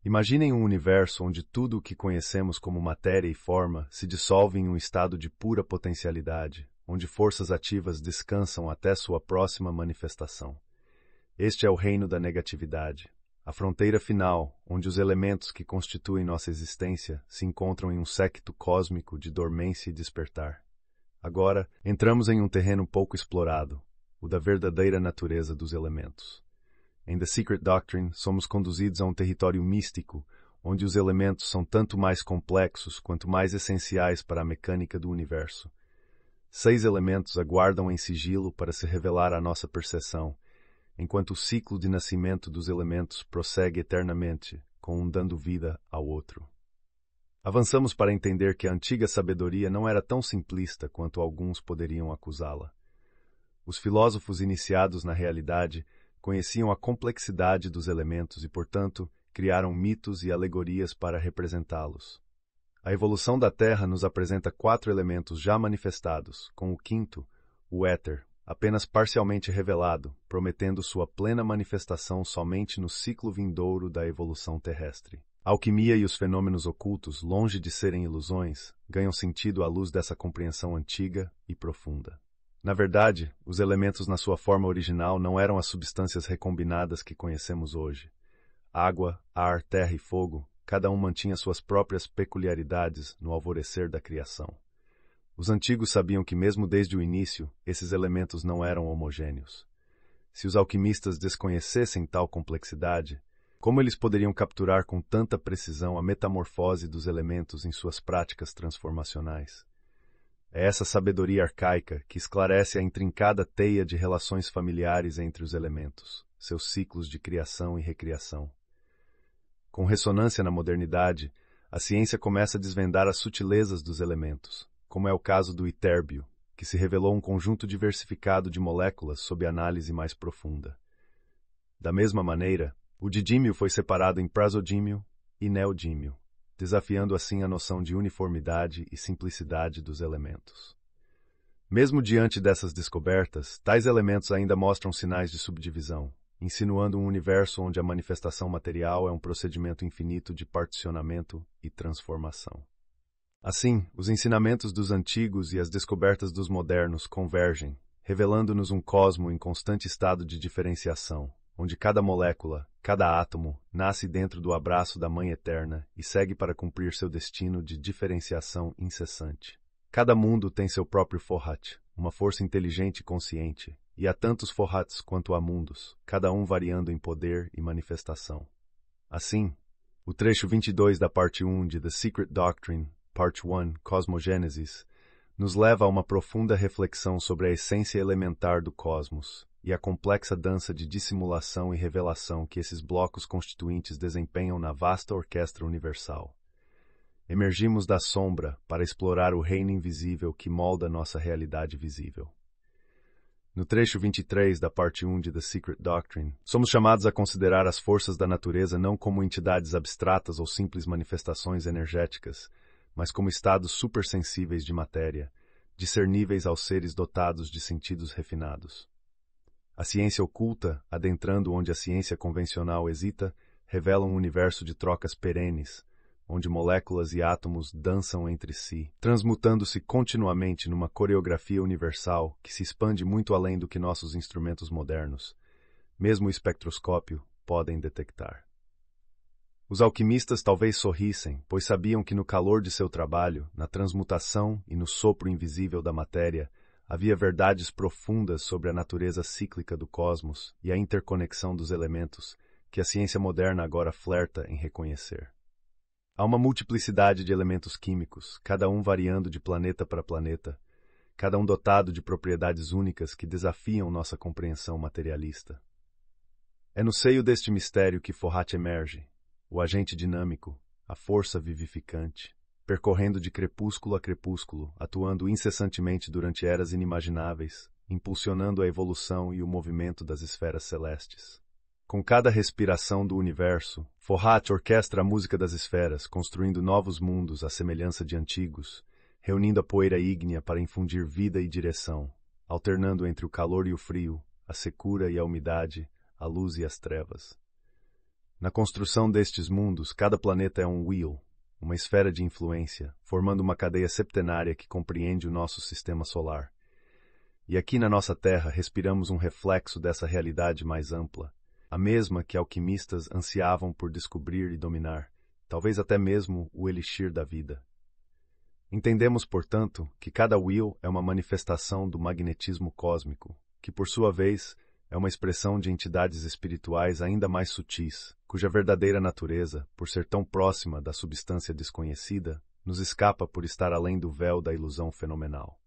Imaginem um universo onde tudo o que conhecemos como matéria e forma se dissolve em um estado de pura potencialidade, onde forças ativas descansam até sua próxima manifestação. Este é o reino da negatividade, a fronteira final, onde os elementos que constituem nossa existência se encontram em um séquito cósmico de dormência e despertar. Agora, entramos em um terreno pouco explorado, o da verdadeira natureza dos elementos. Em The Secret Doctrine, somos conduzidos a um território místico, onde os elementos são tanto mais complexos quanto mais essenciais para a mecânica do universo. Seis elementos aguardam em sigilo para se revelar à nossa percepção, enquanto o ciclo de nascimento dos elementos prossegue eternamente, com um dando vida ao outro. Avançamos para entender que a antiga sabedoria não era tão simplista quanto alguns poderiam acusá-la. Os filósofos iniciados na realidade Conheciam a complexidade dos elementos e, portanto, criaram mitos e alegorias para representá-los. A evolução da Terra nos apresenta quatro elementos já manifestados, com o quinto, o éter, apenas parcialmente revelado, prometendo sua plena manifestação somente no ciclo vindouro da evolução terrestre. A alquimia e os fenômenos ocultos, longe de serem ilusões, ganham sentido à luz dessa compreensão antiga e profunda. Na verdade, os elementos na sua forma original não eram as substâncias recombinadas que conhecemos hoje. Água, ar, terra e fogo, cada um mantinha suas próprias peculiaridades no alvorecer da criação. Os antigos sabiam que, mesmo desde o início, esses elementos não eram homogêneos. Se os alquimistas desconhecessem tal complexidade, como eles poderiam capturar com tanta precisão a metamorfose dos elementos em suas práticas transformacionais? É essa sabedoria arcaica que esclarece a intrincada teia de relações familiares entre os elementos, seus ciclos de criação e recriação. Com ressonância na modernidade, a ciência começa a desvendar as sutilezas dos elementos, como é o caso do itérbio, que se revelou um conjunto diversificado de moléculas sob análise mais profunda. Da mesma maneira, o didímio foi separado em prasodímio e neodímio desafiando assim a noção de uniformidade e simplicidade dos elementos. Mesmo diante dessas descobertas, tais elementos ainda mostram sinais de subdivisão, insinuando um universo onde a manifestação material é um procedimento infinito de particionamento e transformação. Assim, os ensinamentos dos antigos e as descobertas dos modernos convergem, revelando-nos um cosmo em constante estado de diferenciação, onde cada molécula, Cada átomo nasce dentro do abraço da Mãe Eterna e segue para cumprir seu destino de diferenciação incessante. Cada mundo tem seu próprio Forhat, uma força inteligente e consciente, e há tantos Forhats quanto há mundos, cada um variando em poder e manifestação. Assim, o trecho 22 da parte 1 de The Secret Doctrine, Part 1, Cosmogênesis, nos leva a uma profunda reflexão sobre a essência elementar do cosmos e a complexa dança de dissimulação e revelação que esses blocos constituintes desempenham na vasta orquestra universal. Emergimos da sombra para explorar o reino invisível que molda nossa realidade visível. No trecho 23 da parte 1 de The Secret Doctrine, somos chamados a considerar as forças da natureza não como entidades abstratas ou simples manifestações energéticas, mas como estados supersensíveis de matéria, discerníveis aos seres dotados de sentidos refinados. A ciência oculta, adentrando onde a ciência convencional hesita, revela um universo de trocas perenes, onde moléculas e átomos dançam entre si, transmutando-se continuamente numa coreografia universal que se expande muito além do que nossos instrumentos modernos, mesmo o espectroscópio, podem detectar. Os alquimistas talvez sorrissem, pois sabiam que no calor de seu trabalho, na transmutação e no sopro invisível da matéria, Havia verdades profundas sobre a natureza cíclica do cosmos e a interconexão dos elementos que a ciência moderna agora flerta em reconhecer. Há uma multiplicidade de elementos químicos, cada um variando de planeta para planeta, cada um dotado de propriedades únicas que desafiam nossa compreensão materialista. É no seio deste mistério que Forrat emerge, o agente dinâmico, a força vivificante percorrendo de crepúsculo a crepúsculo, atuando incessantemente durante eras inimagináveis, impulsionando a evolução e o movimento das esferas celestes. Com cada respiração do universo, Forrat orquestra a música das esferas, construindo novos mundos à semelhança de antigos, reunindo a poeira ígnea para infundir vida e direção, alternando entre o calor e o frio, a secura e a umidade, a luz e as trevas. Na construção destes mundos, cada planeta é um wheel, uma esfera de influência, formando uma cadeia septenária que compreende o nosso sistema solar. E aqui na nossa Terra respiramos um reflexo dessa realidade mais ampla, a mesma que alquimistas ansiavam por descobrir e dominar, talvez até mesmo o elixir da vida. Entendemos, portanto, que cada Will é uma manifestação do magnetismo cósmico, que por sua vez é uma expressão de entidades espirituais ainda mais sutis, cuja verdadeira natureza, por ser tão próxima da substância desconhecida, nos escapa por estar além do véu da ilusão fenomenal.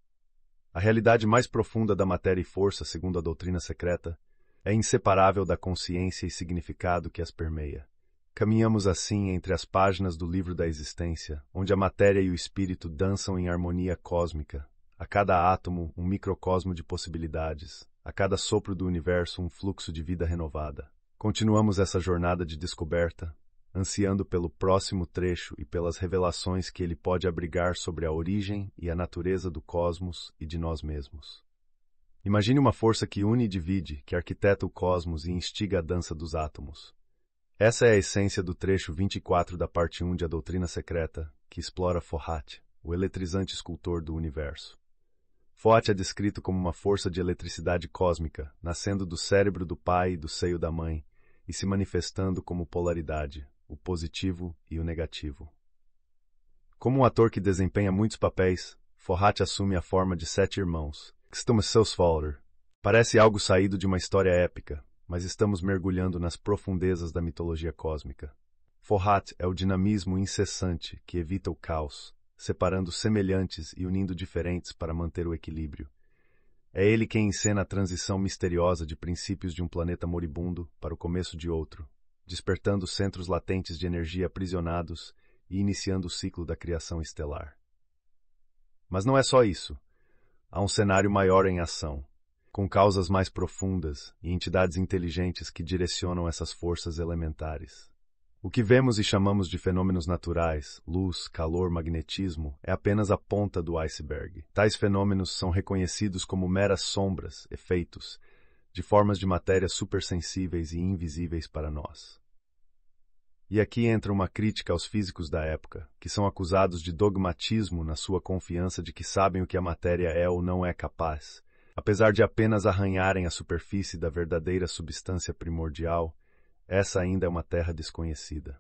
A realidade mais profunda da matéria e força, segundo a doutrina secreta, é inseparável da consciência e significado que as permeia. Caminhamos assim entre as páginas do livro da existência, onde a matéria e o espírito dançam em harmonia cósmica, a cada átomo um microcosmo de possibilidades, a cada sopro do universo, um fluxo de vida renovada. Continuamos essa jornada de descoberta, ansiando pelo próximo trecho e pelas revelações que ele pode abrigar sobre a origem e a natureza do cosmos e de nós mesmos. Imagine uma força que une e divide, que arquiteta o cosmos e instiga a dança dos átomos. Essa é a essência do trecho 24 da parte 1 de A Doutrina Secreta, que explora Forrat, o eletrizante escultor do universo. Forte é descrito como uma força de eletricidade cósmica, nascendo do cérebro do pai e do seio da mãe, e se manifestando como polaridade, o positivo e o negativo. Como um ator que desempenha muitos papéis, Forrat assume a forma de sete irmãos, que estão seus Fowler. Parece algo saído de uma história épica, mas estamos mergulhando nas profundezas da mitologia cósmica. Forrat é o dinamismo incessante que evita o caos, separando semelhantes e unindo diferentes para manter o equilíbrio. É ele quem encena a transição misteriosa de princípios de um planeta moribundo para o começo de outro, despertando centros latentes de energia aprisionados e iniciando o ciclo da criação estelar. Mas não é só isso. Há um cenário maior em ação, com causas mais profundas e entidades inteligentes que direcionam essas forças elementares. O que vemos e chamamos de fenômenos naturais, luz, calor, magnetismo, é apenas a ponta do iceberg. Tais fenômenos são reconhecidos como meras sombras, efeitos, de formas de matéria supersensíveis e invisíveis para nós. E aqui entra uma crítica aos físicos da época, que são acusados de dogmatismo na sua confiança de que sabem o que a matéria é ou não é capaz. Apesar de apenas arranharem a superfície da verdadeira substância primordial, essa ainda é uma terra desconhecida.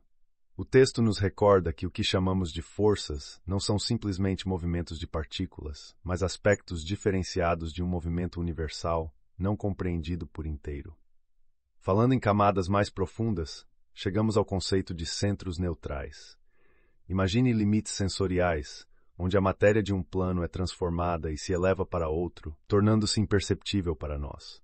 O texto nos recorda que o que chamamos de forças não são simplesmente movimentos de partículas, mas aspectos diferenciados de um movimento universal não compreendido por inteiro. Falando em camadas mais profundas, chegamos ao conceito de centros neutrais. Imagine limites sensoriais, onde a matéria de um plano é transformada e se eleva para outro, tornando-se imperceptível para nós.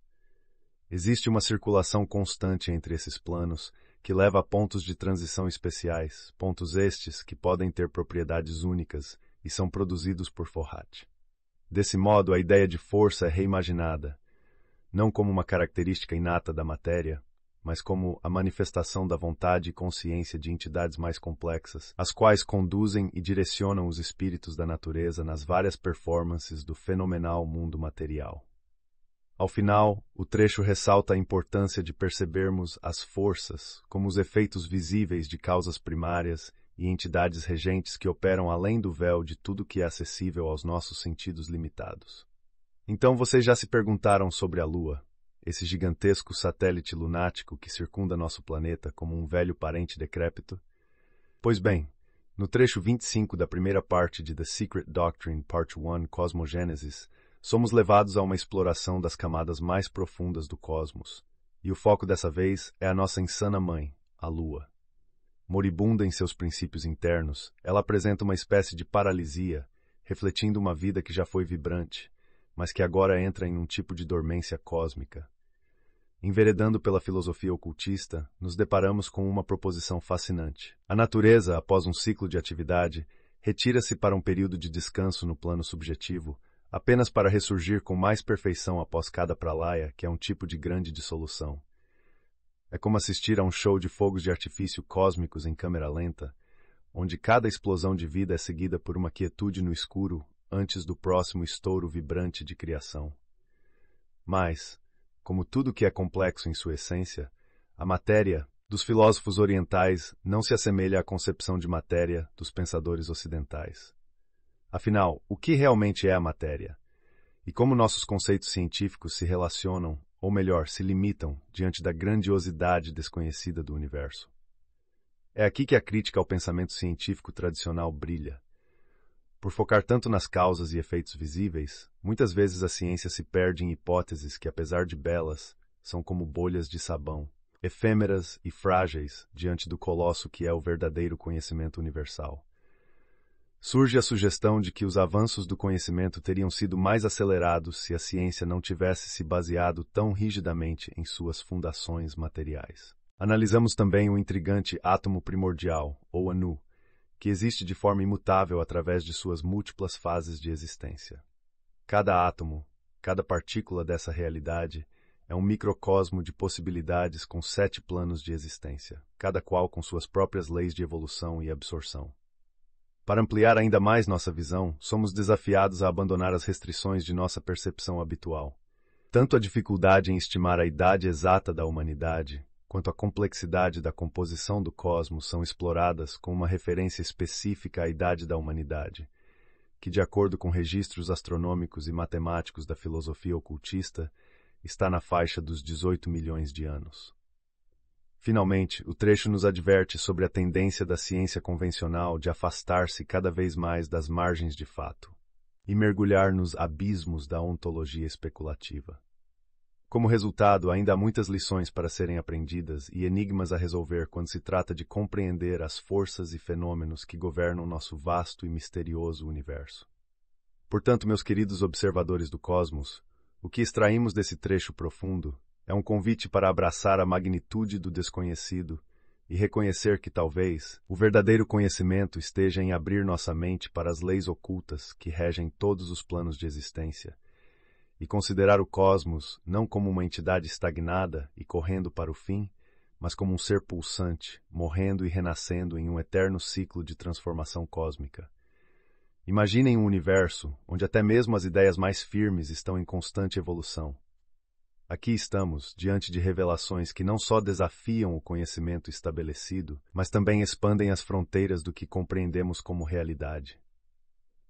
Existe uma circulação constante entre esses planos, que leva a pontos de transição especiais, pontos estes que podem ter propriedades únicas e são produzidos por Forrat. Desse modo, a ideia de força é reimaginada, não como uma característica inata da matéria, mas como a manifestação da vontade e consciência de entidades mais complexas, as quais conduzem e direcionam os espíritos da natureza nas várias performances do fenomenal mundo material. Ao final, o trecho ressalta a importância de percebermos as forças como os efeitos visíveis de causas primárias e entidades regentes que operam além do véu de tudo que é acessível aos nossos sentidos limitados. Então vocês já se perguntaram sobre a Lua, esse gigantesco satélite lunático que circunda nosso planeta como um velho parente decrépito? Pois bem, no trecho 25 da primeira parte de The Secret Doctrine, Part 1 Cosmogênesis, somos levados a uma exploração das camadas mais profundas do cosmos. E o foco dessa vez é a nossa insana mãe, a Lua. Moribunda em seus princípios internos, ela apresenta uma espécie de paralisia, refletindo uma vida que já foi vibrante, mas que agora entra em um tipo de dormência cósmica. Enveredando pela filosofia ocultista, nos deparamos com uma proposição fascinante. A natureza, após um ciclo de atividade, retira-se para um período de descanso no plano subjetivo, apenas para ressurgir com mais perfeição após cada pralaia, que é um tipo de grande dissolução. É como assistir a um show de fogos de artifício cósmicos em câmera lenta, onde cada explosão de vida é seguida por uma quietude no escuro antes do próximo estouro vibrante de criação. Mas, como tudo que é complexo em sua essência, a matéria dos filósofos orientais não se assemelha à concepção de matéria dos pensadores ocidentais. Afinal, o que realmente é a matéria? E como nossos conceitos científicos se relacionam, ou melhor, se limitam, diante da grandiosidade desconhecida do universo? É aqui que a crítica ao pensamento científico tradicional brilha. Por focar tanto nas causas e efeitos visíveis, muitas vezes a ciência se perde em hipóteses que, apesar de belas, são como bolhas de sabão, efêmeras e frágeis diante do colosso que é o verdadeiro conhecimento universal. Surge a sugestão de que os avanços do conhecimento teriam sido mais acelerados se a ciência não tivesse se baseado tão rigidamente em suas fundações materiais. Analisamos também o intrigante átomo primordial, ou Anu, que existe de forma imutável através de suas múltiplas fases de existência. Cada átomo, cada partícula dessa realidade, é um microcosmo de possibilidades com sete planos de existência, cada qual com suas próprias leis de evolução e absorção. Para ampliar ainda mais nossa visão, somos desafiados a abandonar as restrições de nossa percepção habitual. Tanto a dificuldade em estimar a idade exata da humanidade, quanto a complexidade da composição do cosmos são exploradas com uma referência específica à idade da humanidade, que, de acordo com registros astronômicos e matemáticos da filosofia ocultista, está na faixa dos 18 milhões de anos. Finalmente, o trecho nos adverte sobre a tendência da ciência convencional de afastar-se cada vez mais das margens de fato e mergulhar nos abismos da ontologia especulativa. Como resultado, ainda há muitas lições para serem aprendidas e enigmas a resolver quando se trata de compreender as forças e fenômenos que governam nosso vasto e misterioso universo. Portanto, meus queridos observadores do cosmos, o que extraímos desse trecho profundo é um convite para abraçar a magnitude do desconhecido e reconhecer que talvez o verdadeiro conhecimento esteja em abrir nossa mente para as leis ocultas que regem todos os planos de existência e considerar o cosmos não como uma entidade estagnada e correndo para o fim, mas como um ser pulsante, morrendo e renascendo em um eterno ciclo de transformação cósmica. Imaginem um universo onde até mesmo as ideias mais firmes estão em constante evolução. Aqui estamos diante de revelações que não só desafiam o conhecimento estabelecido, mas também expandem as fronteiras do que compreendemos como realidade.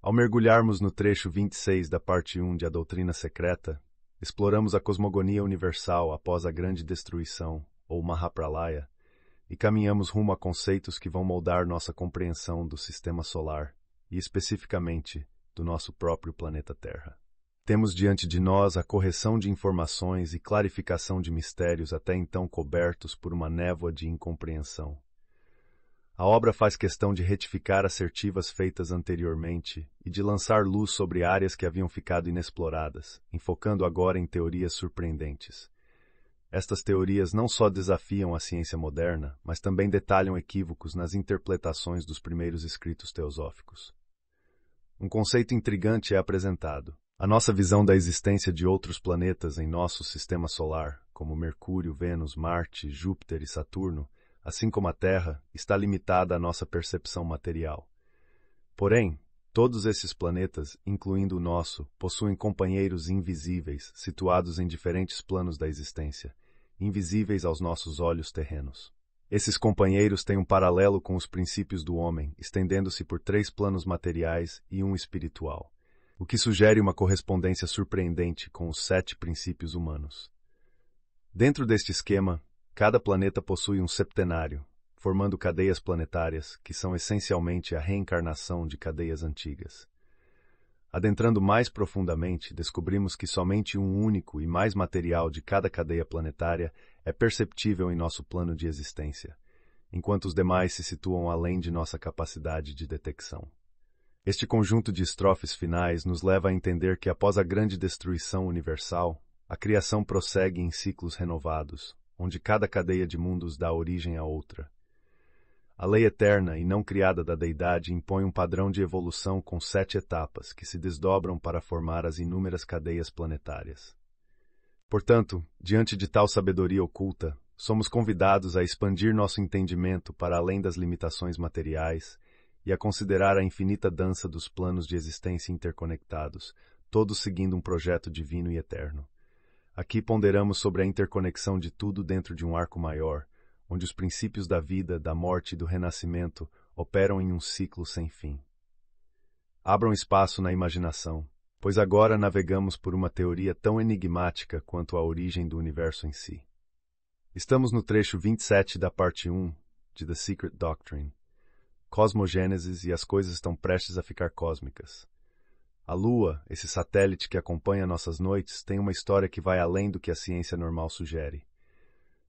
Ao mergulharmos no trecho 26 da parte 1 de A Doutrina Secreta, exploramos a cosmogonia universal após a Grande Destruição, ou Mahapralaya, e caminhamos rumo a conceitos que vão moldar nossa compreensão do sistema solar e, especificamente, do nosso próprio planeta Terra. Temos diante de nós a correção de informações e clarificação de mistérios até então cobertos por uma névoa de incompreensão. A obra faz questão de retificar assertivas feitas anteriormente e de lançar luz sobre áreas que haviam ficado inexploradas, enfocando agora em teorias surpreendentes. Estas teorias não só desafiam a ciência moderna, mas também detalham equívocos nas interpretações dos primeiros escritos teosóficos. Um conceito intrigante é apresentado, a nossa visão da existência de outros planetas em nosso sistema solar, como Mercúrio, Vênus, Marte, Júpiter e Saturno, assim como a Terra, está limitada à nossa percepção material. Porém, todos esses planetas, incluindo o nosso, possuem companheiros invisíveis situados em diferentes planos da existência, invisíveis aos nossos olhos terrenos. Esses companheiros têm um paralelo com os princípios do homem, estendendo-se por três planos materiais e um espiritual o que sugere uma correspondência surpreendente com os sete princípios humanos. Dentro deste esquema, cada planeta possui um septenário, formando cadeias planetárias que são essencialmente a reencarnação de cadeias antigas. Adentrando mais profundamente, descobrimos que somente um único e mais material de cada cadeia planetária é perceptível em nosso plano de existência, enquanto os demais se situam além de nossa capacidade de detecção. Este conjunto de estrofes finais nos leva a entender que após a grande destruição universal, a criação prossegue em ciclos renovados, onde cada cadeia de mundos dá origem a outra. A lei eterna e não criada da deidade impõe um padrão de evolução com sete etapas que se desdobram para formar as inúmeras cadeias planetárias. Portanto, diante de tal sabedoria oculta, somos convidados a expandir nosso entendimento para além das limitações materiais e a considerar a infinita dança dos planos de existência interconectados, todos seguindo um projeto divino e eterno. Aqui ponderamos sobre a interconexão de tudo dentro de um arco maior, onde os princípios da vida, da morte e do renascimento operam em um ciclo sem fim. Abram espaço na imaginação, pois agora navegamos por uma teoria tão enigmática quanto a origem do universo em si. Estamos no trecho 27 da parte 1 de The Secret Doctrine, cosmogênesis e as coisas estão prestes a ficar cósmicas. A Lua, esse satélite que acompanha nossas noites, tem uma história que vai além do que a ciência normal sugere.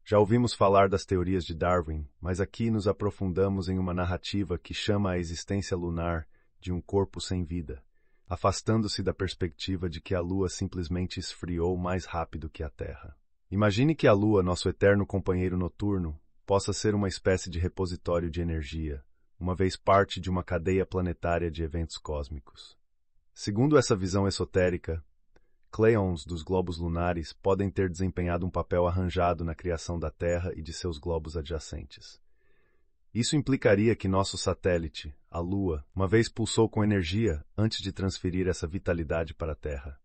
Já ouvimos falar das teorias de Darwin, mas aqui nos aprofundamos em uma narrativa que chama a existência lunar de um corpo sem vida, afastando-se da perspectiva de que a Lua simplesmente esfriou mais rápido que a Terra. Imagine que a Lua, nosso eterno companheiro noturno, possa ser uma espécie de repositório de energia, uma vez parte de uma cadeia planetária de eventos cósmicos. Segundo essa visão esotérica, Cleons dos globos lunares podem ter desempenhado um papel arranjado na criação da Terra e de seus globos adjacentes. Isso implicaria que nosso satélite, a Lua, uma vez pulsou com energia antes de transferir essa vitalidade para a Terra.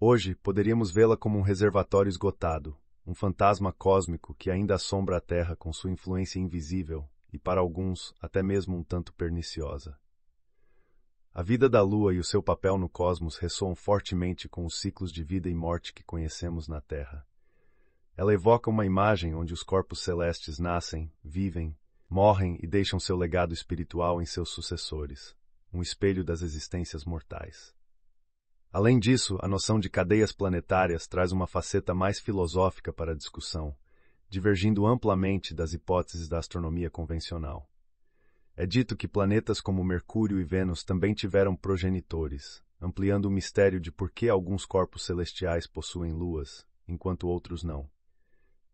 Hoje, poderíamos vê-la como um reservatório esgotado, um fantasma cósmico que ainda assombra a Terra com sua influência invisível, e para alguns até mesmo um tanto perniciosa. A vida da Lua e o seu papel no cosmos ressoam fortemente com os ciclos de vida e morte que conhecemos na Terra. Ela evoca uma imagem onde os corpos celestes nascem, vivem, morrem e deixam seu legado espiritual em seus sucessores, um espelho das existências mortais. Além disso, a noção de cadeias planetárias traz uma faceta mais filosófica para a discussão, divergindo amplamente das hipóteses da astronomia convencional. É dito que planetas como Mercúrio e Vênus também tiveram progenitores, ampliando o mistério de por que alguns corpos celestiais possuem luas, enquanto outros não.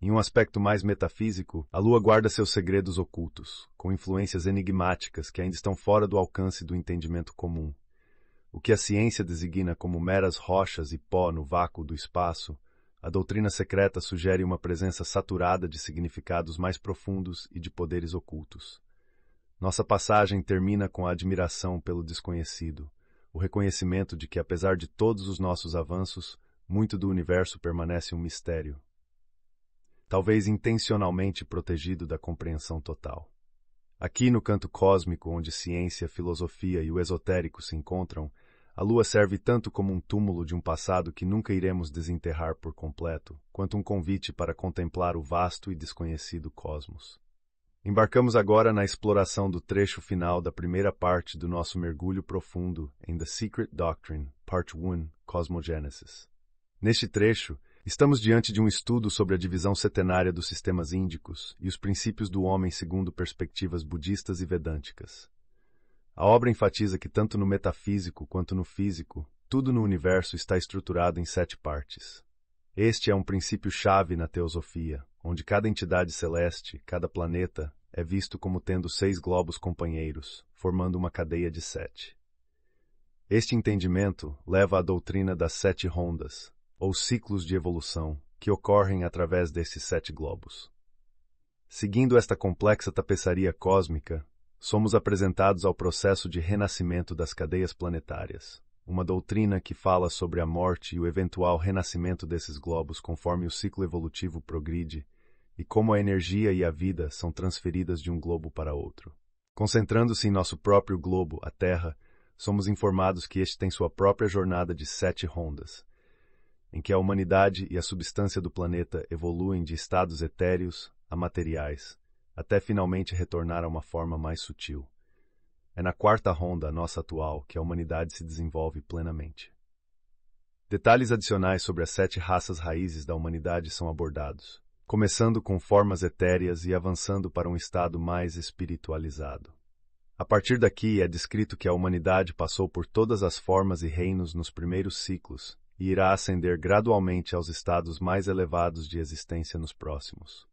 Em um aspecto mais metafísico, a Lua guarda seus segredos ocultos, com influências enigmáticas que ainda estão fora do alcance do entendimento comum. O que a ciência designa como meras rochas e pó no vácuo do espaço a doutrina secreta sugere uma presença saturada de significados mais profundos e de poderes ocultos. Nossa passagem termina com a admiração pelo desconhecido, o reconhecimento de que, apesar de todos os nossos avanços, muito do universo permanece um mistério, talvez intencionalmente protegido da compreensão total. Aqui no canto cósmico, onde ciência, filosofia e o esotérico se encontram, a lua serve tanto como um túmulo de um passado que nunca iremos desenterrar por completo, quanto um convite para contemplar o vasto e desconhecido cosmos. Embarcamos agora na exploração do trecho final da primeira parte do nosso mergulho profundo em The Secret Doctrine, Part 1, Cosmogenesis. Neste trecho, estamos diante de um estudo sobre a divisão setenária dos sistemas índicos e os princípios do homem segundo perspectivas budistas e vedânticas. A obra enfatiza que tanto no metafísico quanto no físico, tudo no universo está estruturado em sete partes. Este é um princípio-chave na teosofia, onde cada entidade celeste, cada planeta, é visto como tendo seis globos companheiros, formando uma cadeia de sete. Este entendimento leva à doutrina das sete rondas, ou ciclos de evolução, que ocorrem através desses sete globos. Seguindo esta complexa tapeçaria cósmica, somos apresentados ao processo de renascimento das cadeias planetárias, uma doutrina que fala sobre a morte e o eventual renascimento desses globos conforme o ciclo evolutivo progride e como a energia e a vida são transferidas de um globo para outro. Concentrando-se em nosso próprio globo, a Terra, somos informados que este tem sua própria jornada de sete rondas, em que a humanidade e a substância do planeta evoluem de estados etéreos a materiais, até finalmente retornar a uma forma mais sutil. É na quarta ronda, nossa atual, que a humanidade se desenvolve plenamente. Detalhes adicionais sobre as sete raças raízes da humanidade são abordados, começando com formas etéreas e avançando para um estado mais espiritualizado. A partir daqui é descrito que a humanidade passou por todas as formas e reinos nos primeiros ciclos e irá ascender gradualmente aos estados mais elevados de existência nos próximos.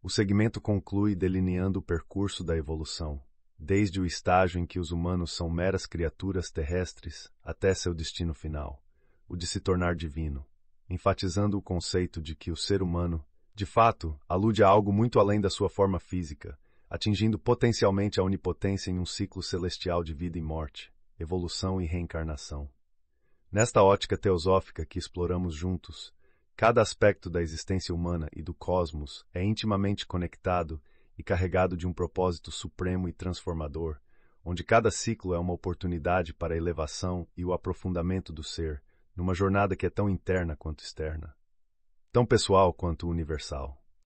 O segmento conclui delineando o percurso da evolução, desde o estágio em que os humanos são meras criaturas terrestres até seu destino final, o de se tornar divino, enfatizando o conceito de que o ser humano, de fato, alude a algo muito além da sua forma física, atingindo potencialmente a onipotência em um ciclo celestial de vida e morte, evolução e reencarnação. Nesta ótica teosófica que exploramos juntos, Cada aspecto da existência humana e do cosmos é intimamente conectado e carregado de um propósito supremo e transformador, onde cada ciclo é uma oportunidade para a elevação e o aprofundamento do ser, numa jornada que é tão interna quanto externa, tão pessoal quanto universal.